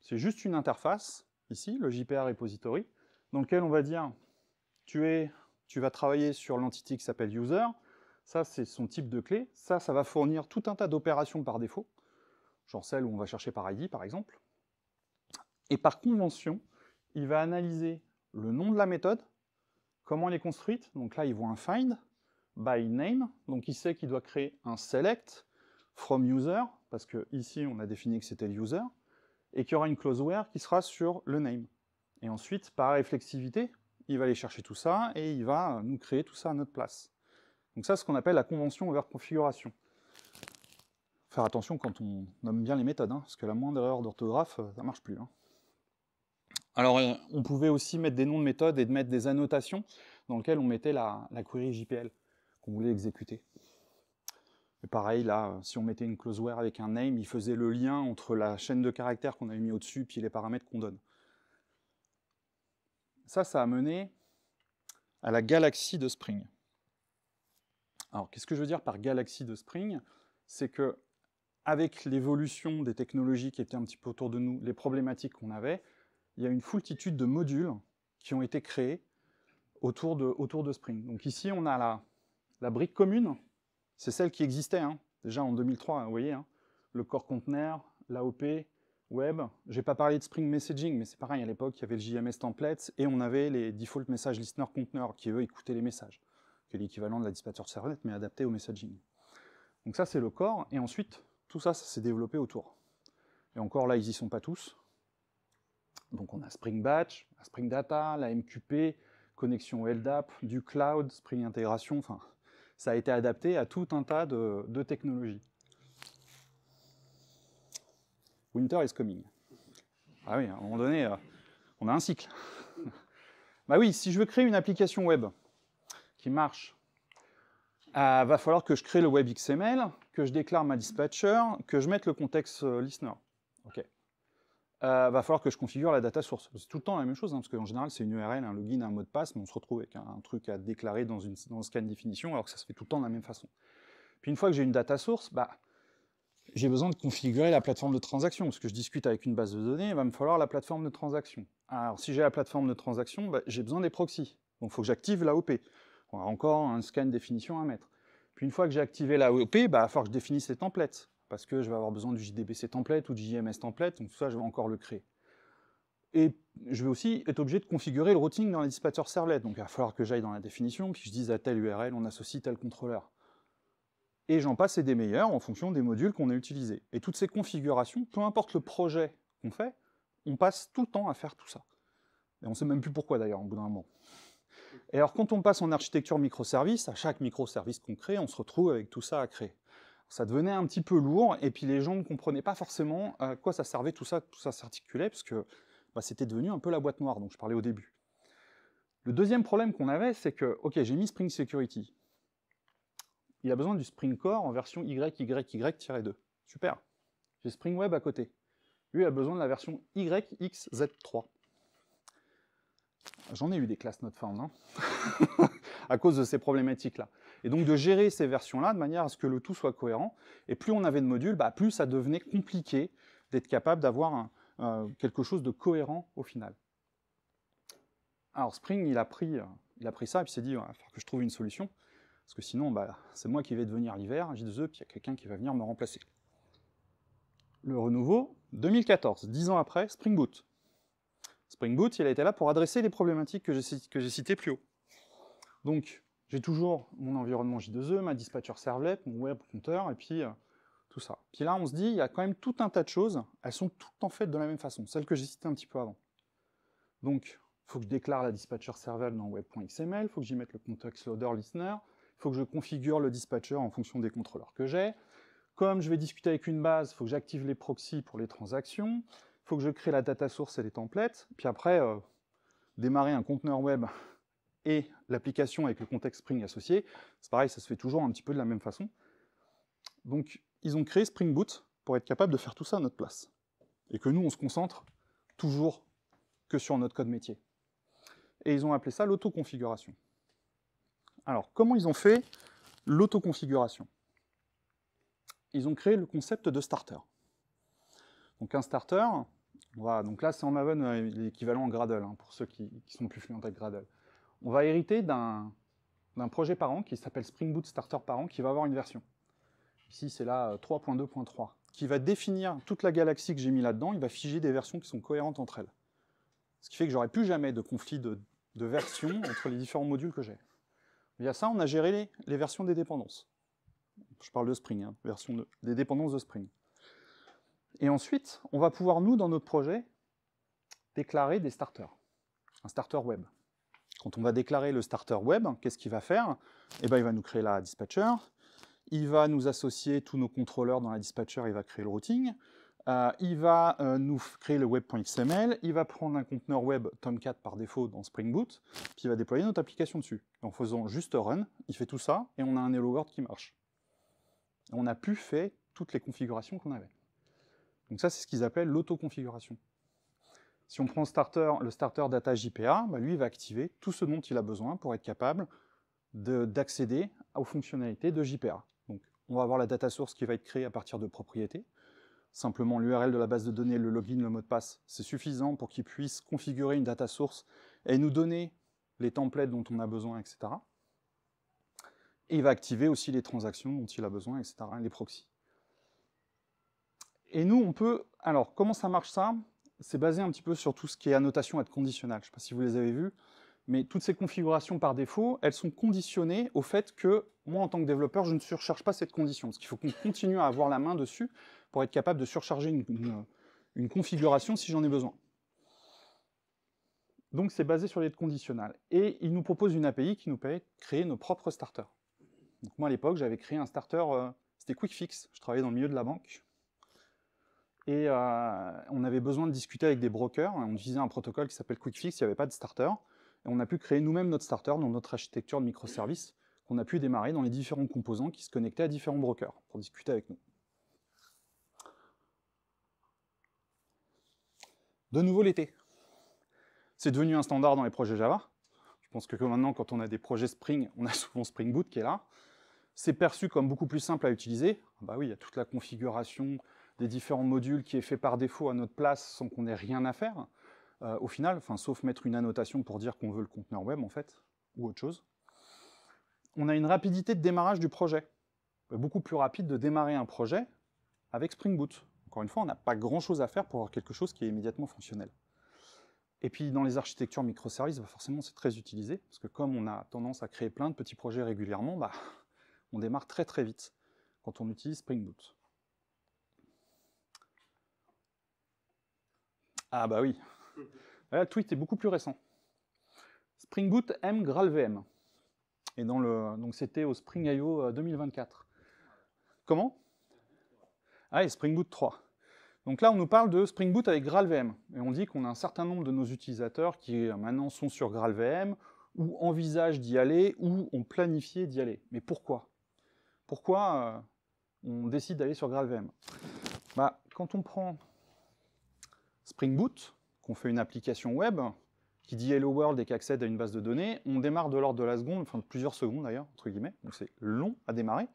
C'est juste une interface, ici, le JPA repository, dans lequel on va dire, tu, es, tu vas travailler sur l'entité qui s'appelle user, ça c'est son type de clé, ça, ça va fournir tout un tas d'opérations par défaut, genre celle où on va chercher par ID par exemple. Et par convention, il va analyser le nom de la méthode, comment elle est construite, donc là il voit un find, by name, donc il sait qu'il doit créer un select from user, parce que ici on a défini que c'était le user, et qu'il y aura une clause where qui sera sur le name. Et ensuite, par réflexivité, il va aller chercher tout ça, et il va nous créer tout ça à notre place. Donc ça, c'est ce qu'on appelle la convention over configuration faire attention quand on nomme bien les méthodes, hein, parce que la moindre erreur d'orthographe, euh, ça ne marche plus. Hein. Alors, euh, on pouvait aussi mettre des noms de méthodes et de mettre des annotations dans lesquelles on mettait la, query JPL qu'on voulait exécuter. Et pareil, là, euh, si on mettait une closeware avec un name, il faisait le lien entre la chaîne de caractères qu'on avait mis au-dessus et les paramètres qu'on donne. Ça, ça a mené à la galaxie de Spring. Alors, qu'est-ce que je veux dire par galaxie de Spring C'est que avec l'évolution des technologies qui étaient un petit peu autour de nous, les problématiques qu'on avait, il y a une foultitude de modules qui ont été créés autour de, Spring. Donc ici, on a la, brique commune, c'est celle qui existait hein. déjà en 2003, vous voyez, hein. le core container, l'AOP, web. Je n'ai pas parlé de Spring Messaging, mais c'est pareil, à l'époque, il y avait le JMS template et on avait les Default Message Listener Container qui, eux, écoutaient les messages, qui est l'équivalent de la dispatcher servlet, mais adapté au messaging. Donc ça, c'est le Core. Et ensuite, tout ça, ça s'est développé autour. Et encore là, ils n'y sont pas tous. Donc on a Spring Batch, Spring Data, la MQP, connexion LDAP, du cloud, Spring Intégration, enfin, ça a été adapté à tout un tas de, de technologies. Winter is coming. Ah oui, à un moment donné, euh, on a un cycle. bah oui, si je veux créer une application web qui marche ah, va falloir que je crée le web XML, que je déclare ma dispatcher, que je mette le contexte euh, listener. Ok. Euh, va falloir que je configure la data source. C'est tout le temps la même chose, hein, parce qu'en général, c'est une URL, un login, un mot de passe, mais on se retrouve avec un, truc à déclarer dans, une, scan définition, alors que ça se fait tout le temps de la même façon. Puis une fois que j'ai une data source, bah, j'ai besoin de configurer la plateforme de transaction, parce que je discute avec une base de données, il va me falloir la plateforme de transaction. Alors si j'ai la plateforme de transaction, bah, j'ai besoin des proxys, donc il faut que j'active l'AOP. On a encore un scan définition à mettre. Puis une fois que j'ai activé la OP, il bah, va falloir que je définisse les templates, parce que je vais avoir besoin du JDBC template ou du JMS template, donc tout ça, je vais encore le créer. Et je vais aussi être obligé de configurer le routing dans les dispatchers servlet, donc il va falloir que j'aille dans la définition, puis je dise à telle URL, on associe tel contrôleur. Et j'en passe et des meilleurs en fonction des modules qu'on a utilisés. Et toutes ces configurations, peu importe le projet qu'on fait, on passe tout le temps à faire tout ça. Et on ne sait même plus pourquoi d'ailleurs, au bout d'un moment. Et alors, quand on passe en architecture microservice, à chaque microservice qu'on crée, on se retrouve avec tout ça à créer. Ça devenait un petit peu lourd, et puis les gens ne comprenaient pas forcément euh, à quoi ça servait, tout ça, tout ça s'articulait, parce que bah, c'était devenu un peu la boîte noire dont je parlais au début. Le deuxième problème qu'on avait, c'est que, ok, j'ai mis Spring Security. Il a besoin du Spring Core en version YYY-2. Super. J'ai Spring Web à côté. Lui a besoin de la version YXZ3 j'en ai eu des classes notes hein, found, à cause de ces problématiques-là. Et donc de gérer ces versions-là de manière à ce que le tout soit cohérent. Et plus on avait de modules, bah, plus ça devenait compliqué d'être capable d'avoir euh, quelque chose de cohérent au final. Alors Spring, il a pris, euh, il a pris ça et puis s'est dit, il va falloir que je trouve une solution, parce que sinon, bah, c'est moi qui vais devenir l'hiver, J2E, puis il y a quelqu'un qui va venir me remplacer. Le renouveau, 2014, 10 ans après, Spring Boot. Spring Boot, il a été là pour adresser les problématiques que j'ai citées plus haut. Donc, j'ai toujours mon environnement J2E, ma dispatcher servlet, mon web compteur, et puis euh, tout ça. Puis là, on se dit, il y a quand même tout un tas de choses, elles sont toutes en fait de la même façon, celles que j'ai citées un petit peu avant. Donc, il faut que je déclare la dispatcher servlet dans web.xml, il faut que j'y mette le context loader listener, il faut que je configure le dispatcher en fonction des contrôleurs que j'ai. Comme je vais discuter avec une base, il faut que j'active les proxys pour les transactions, il faut que je crée la data source et les templates, puis après, euh, démarrer un conteneur web et l'application avec le contexte Spring associé. C'est pareil, ça se fait toujours un petit peu de la même façon. Donc, ils ont créé Spring Boot pour être capable de faire tout ça à notre place. Et que nous, on se concentre toujours que sur notre code métier. Et ils ont appelé ça l'autoconfiguration. Alors, comment ils ont fait l'autoconfiguration Ils ont créé le concept de starter. Donc un starter, voilà, donc là, c'est en Maven euh, l'équivalent en Gradle, hein, pour ceux qui, sont plus fluents avec Gradle. On va hériter d'un projet parent qui s'appelle Spring Boot Starter Parent, qui va avoir une version. Ici, c'est là 3.2.3, euh, qui va définir toute la galaxie que j'ai mis là-dedans, il va figer des versions qui sont cohérentes entre elles. Ce qui fait que j'aurai plus jamais de conflit de, versions entre les différents modules que j'ai. Via ça, on a géré les, versions des dépendances. Je parle de Spring, hein, version des dépendances de Spring. Et ensuite, on va pouvoir, nous, dans notre projet, déclarer des starters, un starter web. Quand on va déclarer le starter web, qu'est-ce qu'il va faire Eh ben, il va nous créer la dispatcher, il va nous associer tous nos contrôleurs dans la dispatcher, il va créer le routing, euh, il va euh, nous créer le web.xml, il va prendre un conteneur web Tomcat par défaut dans Spring Boot, puis il va déployer notre application dessus. En faisant juste run, il fait tout ça, et on a un hello world qui marche. On a pu faire toutes les configurations qu'on avait. Donc ça, c'est ce qu'ils appellent l'autoconfiguration. Si on prend le starter data JPA, bah, lui, il va activer tout ce dont il a besoin pour être capable d'accéder aux fonctionnalités de JPA. Donc, on va avoir la data source qui va être créée à partir de propriétés. Simplement, l'URL de la base de données, le login, le mot de passe, c'est suffisant pour qu'il puisse configurer une data source et nous donner les templates dont on a besoin, etc. Et il va activer aussi les transactions dont il a besoin, etc., les proxys. Et nous, on peut... Alors, comment ça marche ça C'est basé un petit peu sur tout ce qui est annotation être conditionnelle. Je ne sais pas si vous les avez vus, mais toutes ces configurations par défaut, elles sont conditionnées au fait que moi, en tant que développeur, je ne surcharge pas cette condition, parce qu'il faut qu'on continue à avoir la main dessus pour être capable de surcharger une, configuration si j'en ai besoin. Donc c'est basé sur l'aide conditionnelle. Et il nous propose une API qui nous permet de créer nos propres starters. moi à l'époque, j'avais créé un starter, euh, c'était QuickFix, je travaillais dans le milieu de la banque. Et euh, on avait besoin de discuter avec des brokers. On utilisait un protocole qui s'appelle QuickFix, il n'y avait pas de starter. Et on a pu créer nous-mêmes notre starter, dans notre architecture de microservices, qu'on a pu démarrer dans les différents composants qui se connectaient à différents brokers pour discuter avec nous. De nouveau l'été. C'est devenu un standard dans les projets Java. Je pense que maintenant, quand on a des projets Spring, on a souvent Spring Boot qui est là. C'est perçu comme beaucoup plus simple à utiliser. Ah bah oui, il y a toute la configuration, des différents modules qui est fait par défaut à notre place sans qu'on ait rien à faire, euh, au final, enfin, sauf mettre une annotation pour dire qu'on veut le conteneur web, en fait, ou autre chose, on a une rapidité de démarrage du projet. Euh, beaucoup plus rapide de démarrer un projet avec Spring Boot. Encore une fois, on n'a pas grand-chose à faire pour avoir quelque chose qui est immédiatement fonctionnel. Et puis dans les architectures microservices, bah, forcément c'est très utilisé, parce que comme on a tendance à créer plein de petits projets régulièrement, bah, on démarre très très vite quand on utilise Spring Boot. Ah bah oui. le tweet est beaucoup plus récent. Spring Boot M GraalVM. Et dans le, donc c'était au Spring IO 2024. Euh, Comment Ah, et Spring Boot 3. Donc là, on nous parle de Spring Boot avec GraalVM. Et on dit qu'on a un certain nombre de nos utilisateurs qui euh, maintenant sont sur GraalVM, ou envisagent d'y aller, ou ont planifié d'y aller. Mais pourquoi Pourquoi euh, on décide d'aller sur GraalVM bah, Quand on prend Spring Boot, qu'on fait une application web qui dit Hello World et qui accède à une base de données, on démarre de l'ordre de la seconde, enfin de plusieurs secondes d'ailleurs, entre guillemets, donc c'est long à démarrer.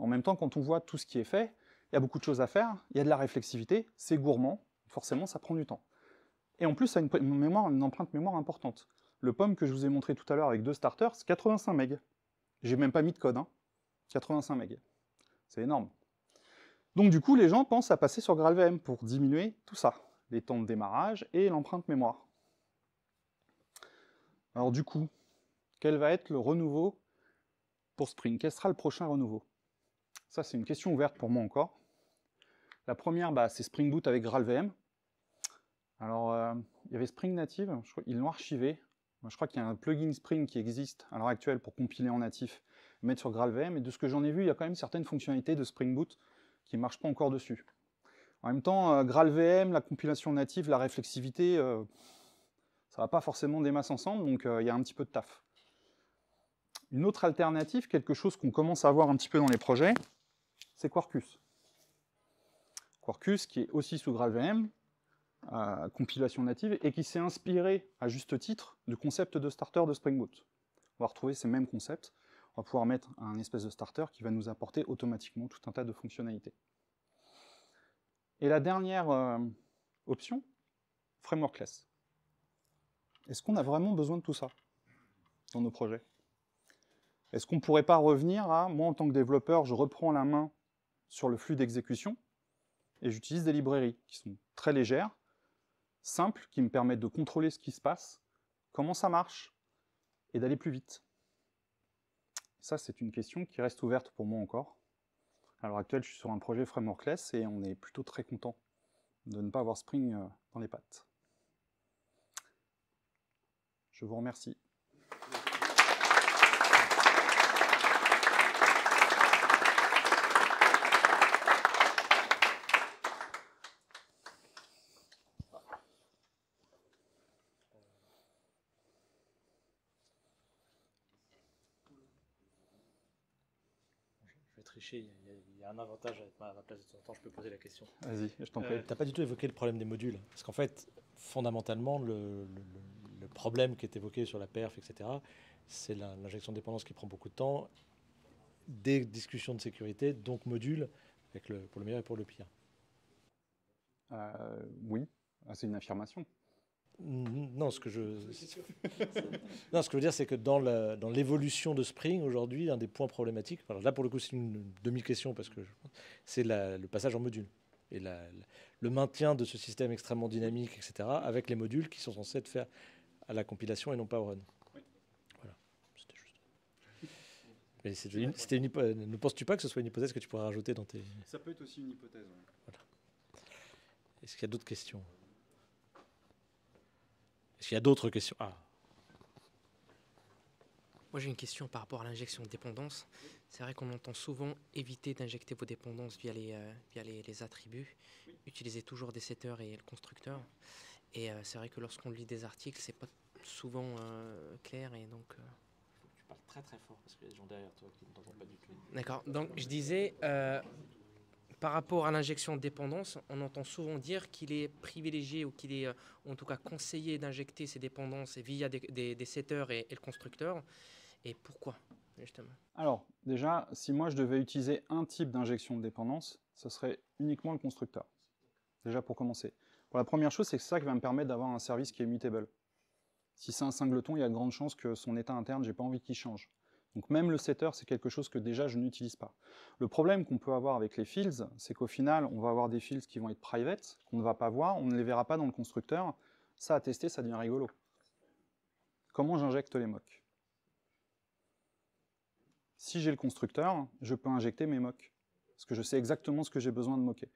En même temps, quand on voit tout ce qui est fait, il y a beaucoup de choses à faire, il y a de la réflexivité, c'est gourmand, forcément ça prend du temps. Et en plus, ça a une, mémoire, une empreinte mémoire importante. Le pomme que je vous ai montré tout à l'heure avec deux starters, c'est 85 MB. J'ai même pas mis de code, hein. 85 MB. C'est énorme. Donc du coup, les gens pensent à passer sur GraalVM pour diminuer tout ça les temps de démarrage et l'empreinte mémoire. Alors du coup, quel va être le renouveau pour Spring Quel sera le prochain renouveau Ça, c'est une question ouverte pour moi encore. La première, bah, c'est Spring Boot avec GraalVM. Alors, euh, il y avait Spring Native, je crois, ils l'ont archivé. je crois qu'il y a un plugin Spring qui existe à l'heure actuelle pour compiler en natif, mettre sur GraalVM, et de ce que j'en ai vu, il y a quand même certaines fonctionnalités de Spring Boot qui ne marchent pas encore dessus. En même temps, euh, GraalVM, la compilation native, la réflexivité, euh, ça ne va pas forcément des masses ensemble, donc euh, il y a un petit peu de taf. Une autre alternative, quelque chose qu'on commence à voir un petit peu dans les projets, c'est Quarkus. Quarkus, qui est aussi sous GraalVM, compilation native, et qui s'est inspiré, à juste titre, du concept de starter de Spring Boot. On va retrouver ces mêmes concepts. On va pouvoir mettre un espèce de starter qui va nous apporter automatiquement tout un tas de fonctionnalités. Et la dernière euh, option, frameworkless. Est-ce qu'on a vraiment besoin de tout ça dans nos projets Est-ce qu'on ne pourrait pas revenir à, moi en tant que développeur, je reprends la main sur le flux d'exécution et j'utilise des librairies qui sont très légères, simples, qui me permettent de contrôler ce qui se passe, comment ça marche, et d'aller plus vite. Ça, c'est une question qui reste ouverte pour moi encore. À l'heure actuelle, je suis sur un projet frameworkless et on est plutôt très content de ne pas avoir Spring euh, dans les pattes. Je vous remercie. il y, a, un avantage à place de ton temps, je peux poser la question. Vas-y, je t'en prie. Euh, tu n'as pas du tout évoqué le problème des modules. Parce qu'en fait, fondamentalement, le, problème qui est évoqué sur la perf, etc., c'est l'injection de dépendance qui prend beaucoup de temps, des discussions de sécurité, donc modules, avec le, pour le meilleur et pour le pire. Euh, oui, c'est une affirmation. Non, ce que je, non, ce que je veux dire, c'est que dans, dans l'évolution de Spring, aujourd'hui, un des points problématiques, là pour le coup c'est une demi-question, parce que c'est le passage en module et le maintien de ce système extrêmement dynamique, etc., avec les modules qui sont censés être faits à la compilation et non pas au run. Voilà, c'était juste. Mais ne penses-tu pas que ce soit une hypothèse que tu pourrais rajouter dans tes... Ça peut être aussi une hypothèse. Voilà. Est-ce qu'il y a d'autres questions est-ce qu'il y a d'autres questions ah. Moi, j'ai une question par rapport à l'injection de dépendance. C'est vrai qu'on entend souvent éviter d'injecter vos dépendances euh, via les, les, attributs. Utilisez toujours des setters et le constructeur. Et euh, c'est vrai que lorsqu'on lit des articles, c'est pas souvent euh, clair et donc. Tu parles très très fort parce qu'il y a des gens derrière toi qui ne t'entendent pas du tout. D'accord. Donc je disais, par rapport à l'injection de dépendance, on entend souvent dire qu'il est privilégié ou qu'il est euh, en tout cas conseillé d'injecter ces dépendances via des, setters et, le constructeur. Et pourquoi, justement Alors, déjà, si moi je devais utiliser un type d'injection de dépendance, ce serait uniquement le constructeur. Déjà pour commencer. la première chose, c'est que ça qui va me permettre d'avoir un service qui est mutable. Si c'est un singleton, il y a de grandes chances que son état interne, j'ai pas envie qu'il change. Donc même le setter, c'est quelque chose que déjà je n'utilise pas. Le problème qu'on peut avoir avec les fields, c'est qu'au final, on va avoir des fields qui vont être private, qu'on ne va pas voir, on ne les verra pas dans le constructeur. Ça, à tester, ça devient rigolo. Comment j'injecte les mocks Si j'ai le constructeur, je peux injecter mes mocks, parce que je sais exactement ce que j'ai besoin de moquer.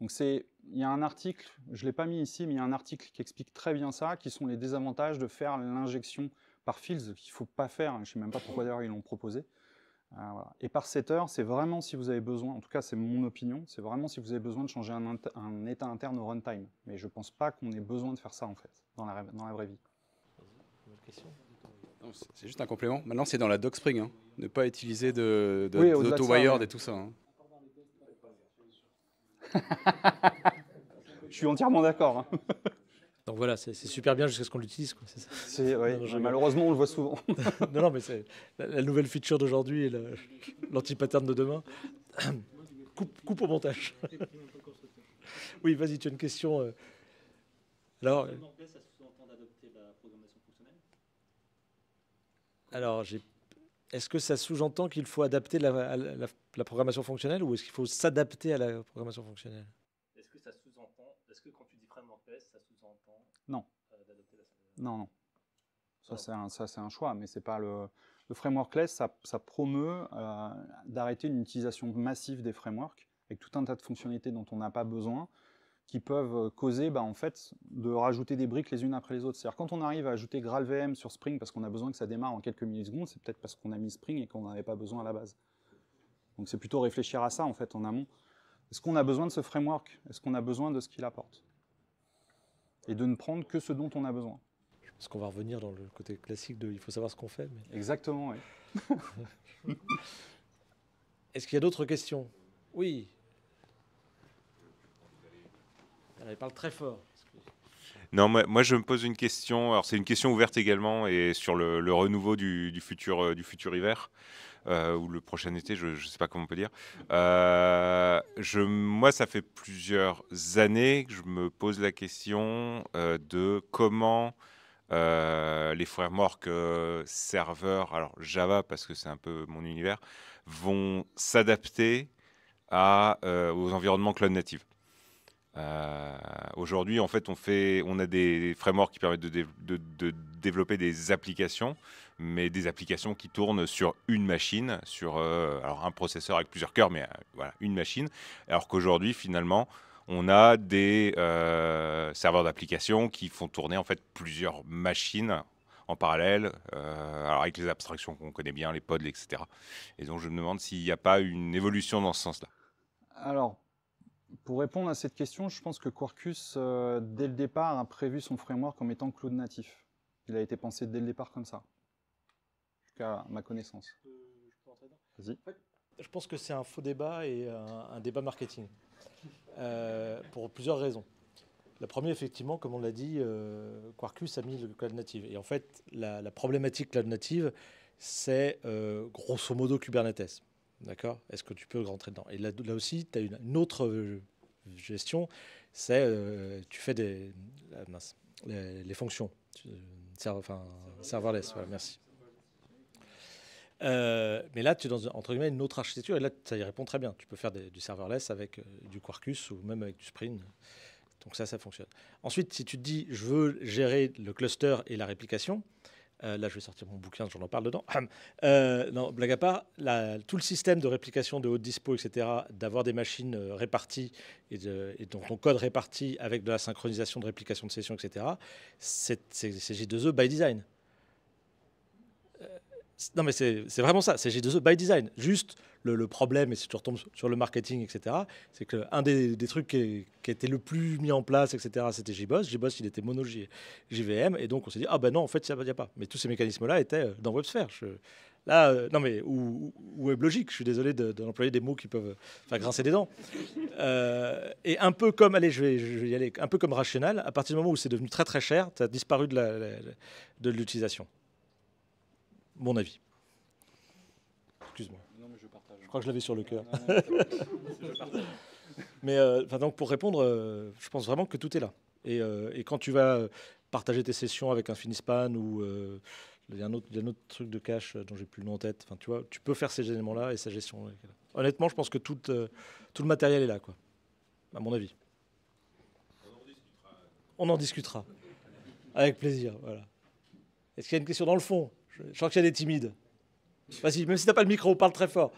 Donc c'est, il y a un article, je ne l'ai pas mis ici, mais il y a un article qui explique très bien ça, qui sont les désavantages de faire l'injection par Fields qu'il faut pas faire. Je ne sais même pas pourquoi d'ailleurs ils l'ont proposé. Euh, et par setter, c'est vraiment si vous avez besoin, en tout cas c'est mon opinion, c'est vraiment si vous avez besoin de changer un, état interne au runtime. Mais je ne pense pas qu'on ait besoin de faire ça en fait, dans la, dans la vraie vie. C'est juste un complément. Maintenant c'est dans la Doc Spring, hein. ne pas utiliser de, de, et tout ça. Hein. je suis entièrement d'accord. Hein. Donc voilà, c'est super bien jusqu'à ce qu'on l'utilise. malheureusement, on le voit souvent. non, mais c'est la, nouvelle feature d'aujourd'hui et l'anti-pattern de demain. coupe, au montage. oui, vas-y, tu as une question. Euh. Alors, euh. est-ce que ça sous-entend qu'il faut adapter la programmation fonctionnelle ou est-ce qu'il faut s'adapter à la programmation fonctionnelle Non, non. Ah, ça, c'est un, choix, mais c'est pas le... Le frameworkless, ça, promeut euh, d'arrêter une utilisation massive des frameworks, avec tout un tas de fonctionnalités dont on n'a pas besoin, qui peuvent euh, causer bah, en fait, de rajouter des briques les unes après les autres. C'est-à-dire quand on arrive à ajouter GraalVM sur Spring parce qu'on a besoin que ça démarre en quelques millisecondes, c'est peut-être parce qu'on a mis Spring et qu'on n'en avait pas besoin à la base. Donc c'est plutôt réfléchir à ça en fait en amont. Est-ce qu'on a besoin de ce framework Est-ce qu'on a besoin de ce qu'il apporte Et de ne prendre que ce dont on a besoin. Parce qu'on va revenir dans le côté classique de il faut savoir ce qu'on fait. Exactement, Est-ce qu'il y a d'autres questions Oui. Elle parle très fort. Non, moi, je me pose une question. Alors c'est une question ouverte également et sur le, renouveau du, futur, euh, du futur hiver euh, ou le prochain été, je ne sais pas comment on peut dire. Euh, je, moi, ça fait plusieurs années que je me pose la question de comment euh, les frameworks euh, serveurs, alors Java parce que c'est un peu mon univers, vont s'adapter euh, aux environnements cloud native. Aujourd'hui, en fait on, fait, on a des frameworks qui permettent de, développer des applications, mais des applications qui tournent sur une machine, sur alors un processeur avec plusieurs cœurs, mais une machine. Alors qu'aujourd'hui, finalement, on a des euh, serveurs d'application qui font tourner en fait plusieurs machines en parallèle, euh, avec les abstractions qu'on connaît bien, les pods, etc. Et donc je me demande s'il n'y a pas une évolution dans ce sens-là. Alors, pour répondre à cette question, je pense que Quarkus, euh, dès le départ, a prévu son framework comme étant cloud natif. Il a été pensé dès le départ comme ça, ma connaissance. Je peux ma connaissance. Vas-y je pense que c'est un faux débat et un, débat marketing, euh, pour plusieurs raisons. La première, effectivement, comme on l'a dit, euh, Quarkus a mis le cloud native. Et en fait, la, problématique cloud native, c'est euh, grosso modo Kubernetes. D'accord Est-ce que tu peux rentrer dedans Et là, aussi, tu as une, autre gestion, c'est tu fais des, ah, les, fonctions, serverless, voilà, merci. Euh, mais là, tu es dans entre guillemets, une autre architecture et là, ça y répond très bien. Tu peux faire du serverless avec euh, du Quarkus ou même avec du Spring. Donc ça, ça fonctionne. Ensuite, si tu te dis, je veux gérer le cluster et la réplication, euh, là, je vais sortir mon bouquin, j'en parle dedans. non, blague à part, tout le système de réplication de haute dispo, etc., d'avoir des machines réparties et, de, donc ton code réparti avec de la synchronisation de réplication de session, etc., c'est J2E by design. Non, mais c'est vraiment ça. C'est g 2 e by design. Juste le, problème, et si tu retombes sur le marketing, etc., c'est que des, trucs qui, était le plus mis en place, etc., c'était JBoss. JBoss, il était mono JVM. Et donc, on s'est dit, ah ben non, en fait, il n'y a, pas. Mais tous ces mécanismes-là étaient euh, dans WebSphere. là, euh, non, mais, ou, ou, WebLogic. Je suis désolé d'employer de, des mots qui peuvent faire grincer des dents. Euh, et un peu comme, allez, je vais, y aller, un peu comme Rational, à partir du moment où c'est devenu très très cher, tu as disparu de l'utilisation. Mon avis. Excuse-moi. Je, crois que je l'avais sur le cœur. mais euh, donc pour répondre, euh, je pense vraiment que tout est là. Et, euh, quand tu vas partager tes sessions avec un Finispan ou il y, un autre, truc de cache dont j'ai plus le nom en tête, enfin, tu, vois, tu peux faire ces éléments-là et sa gestion. Honnêtement, je pense que tout, tout le matériel est là, quoi, à mon avis. On en discutera. Avec plaisir, voilà. Est-ce qu'il y a une question dans le fond je crois qu'il y a des timides. Vas-y, même si tu n'as pas le micro, parle très fort.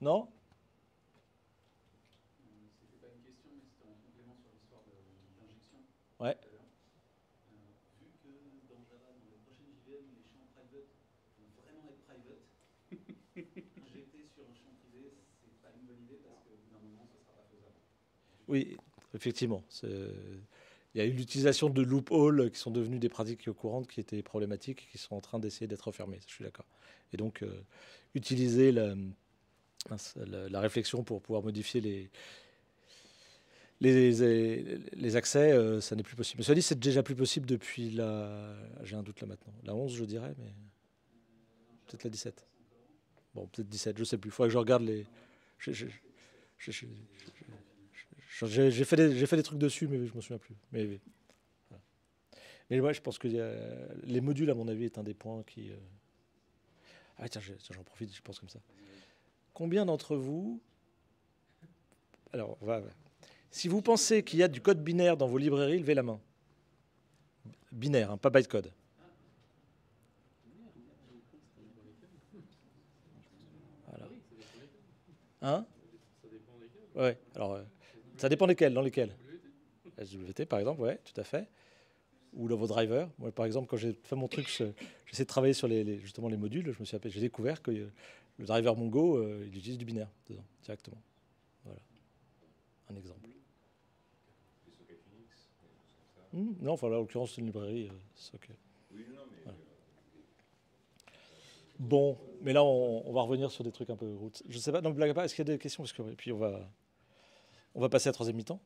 Non C'était pas une question, mais c'était un complément sur l'histoire de l'injection. Oui. Vu que dans Java, dans les prochaines JVM, les champs private vont vraiment être private, injecter sur un champ privé, c'est pas une bonne idée parce que, normalement, ça ne sera pas faisable. Oui, effectivement. C'est il y a eu l'utilisation de loopholes qui sont devenues des pratiques courantes qui étaient problématiques, qui sont en train d'essayer d'être fermées. Je suis d'accord. Et donc, euh, utiliser la, la, réflexion pour pouvoir modifier les, les, les, accès, euh, ça n'est plus possible. Mais cela dit, c'est déjà plus possible depuis la. J'ai un doute là maintenant. La 11, je dirais, mais. Peut-être la 17. Bon, peut-être 17, je ne sais plus. Il faudrait que je regarde les. Je, j'ai fait, des, fait des trucs dessus, mais je me souviens plus. Mais, mais, je pense que euh, les modules, à mon avis, est un des points qui. Euh, ah, tiens, j'en profite, je pense comme ça. Combien d'entre vous. Alors, Si vous pensez qu'il y a du code binaire dans vos librairies, levez la main. Binaire, hein, pas bytecode. Hein Ouais, alors. Euh, ça dépend desquels, dans lesquels. SWT, par exemple, ouais, tout à fait. Ou vos Driver. Moi, par exemple, quand j'ai fait mon truc, j'essaie de travailler sur les, justement les modules. Je me suis j'ai découvert que euh, le driver Mongo, euh, il utilise du binaire directement. Voilà. Un exemple. Hmm, non, enfin là, en l'occurrence, c'est une librairie. Euh, bon, mais là, on, va revenir sur des trucs un peu routes. Je sais pas, Donc, blague à est-ce qu'il y a des questions et puis, on va. On va passer à la troisième mi-temps.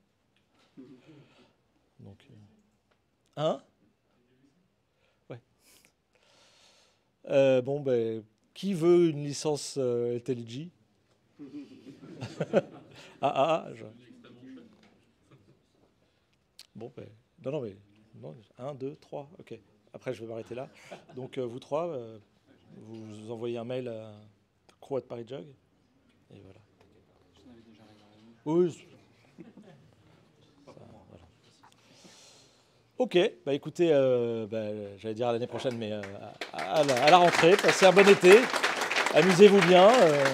Donc, euh, hein Ouais. Euh, bon, ben, qui veut une licence euh, LTLG ah, ah, ah Bon, ben, non, non, mais. Non, un, deux, trois, ok. Après, je vais m'arrêter là. Donc, euh, vous trois, vous, envoyez un mail à Croix de Paris jug Et voilà. Oui, Ok, bah écoutez, euh, bah, j'allais dire à l'année prochaine, mais euh, à, la, rentrée, passez un bon été, amusez-vous bien. Euh.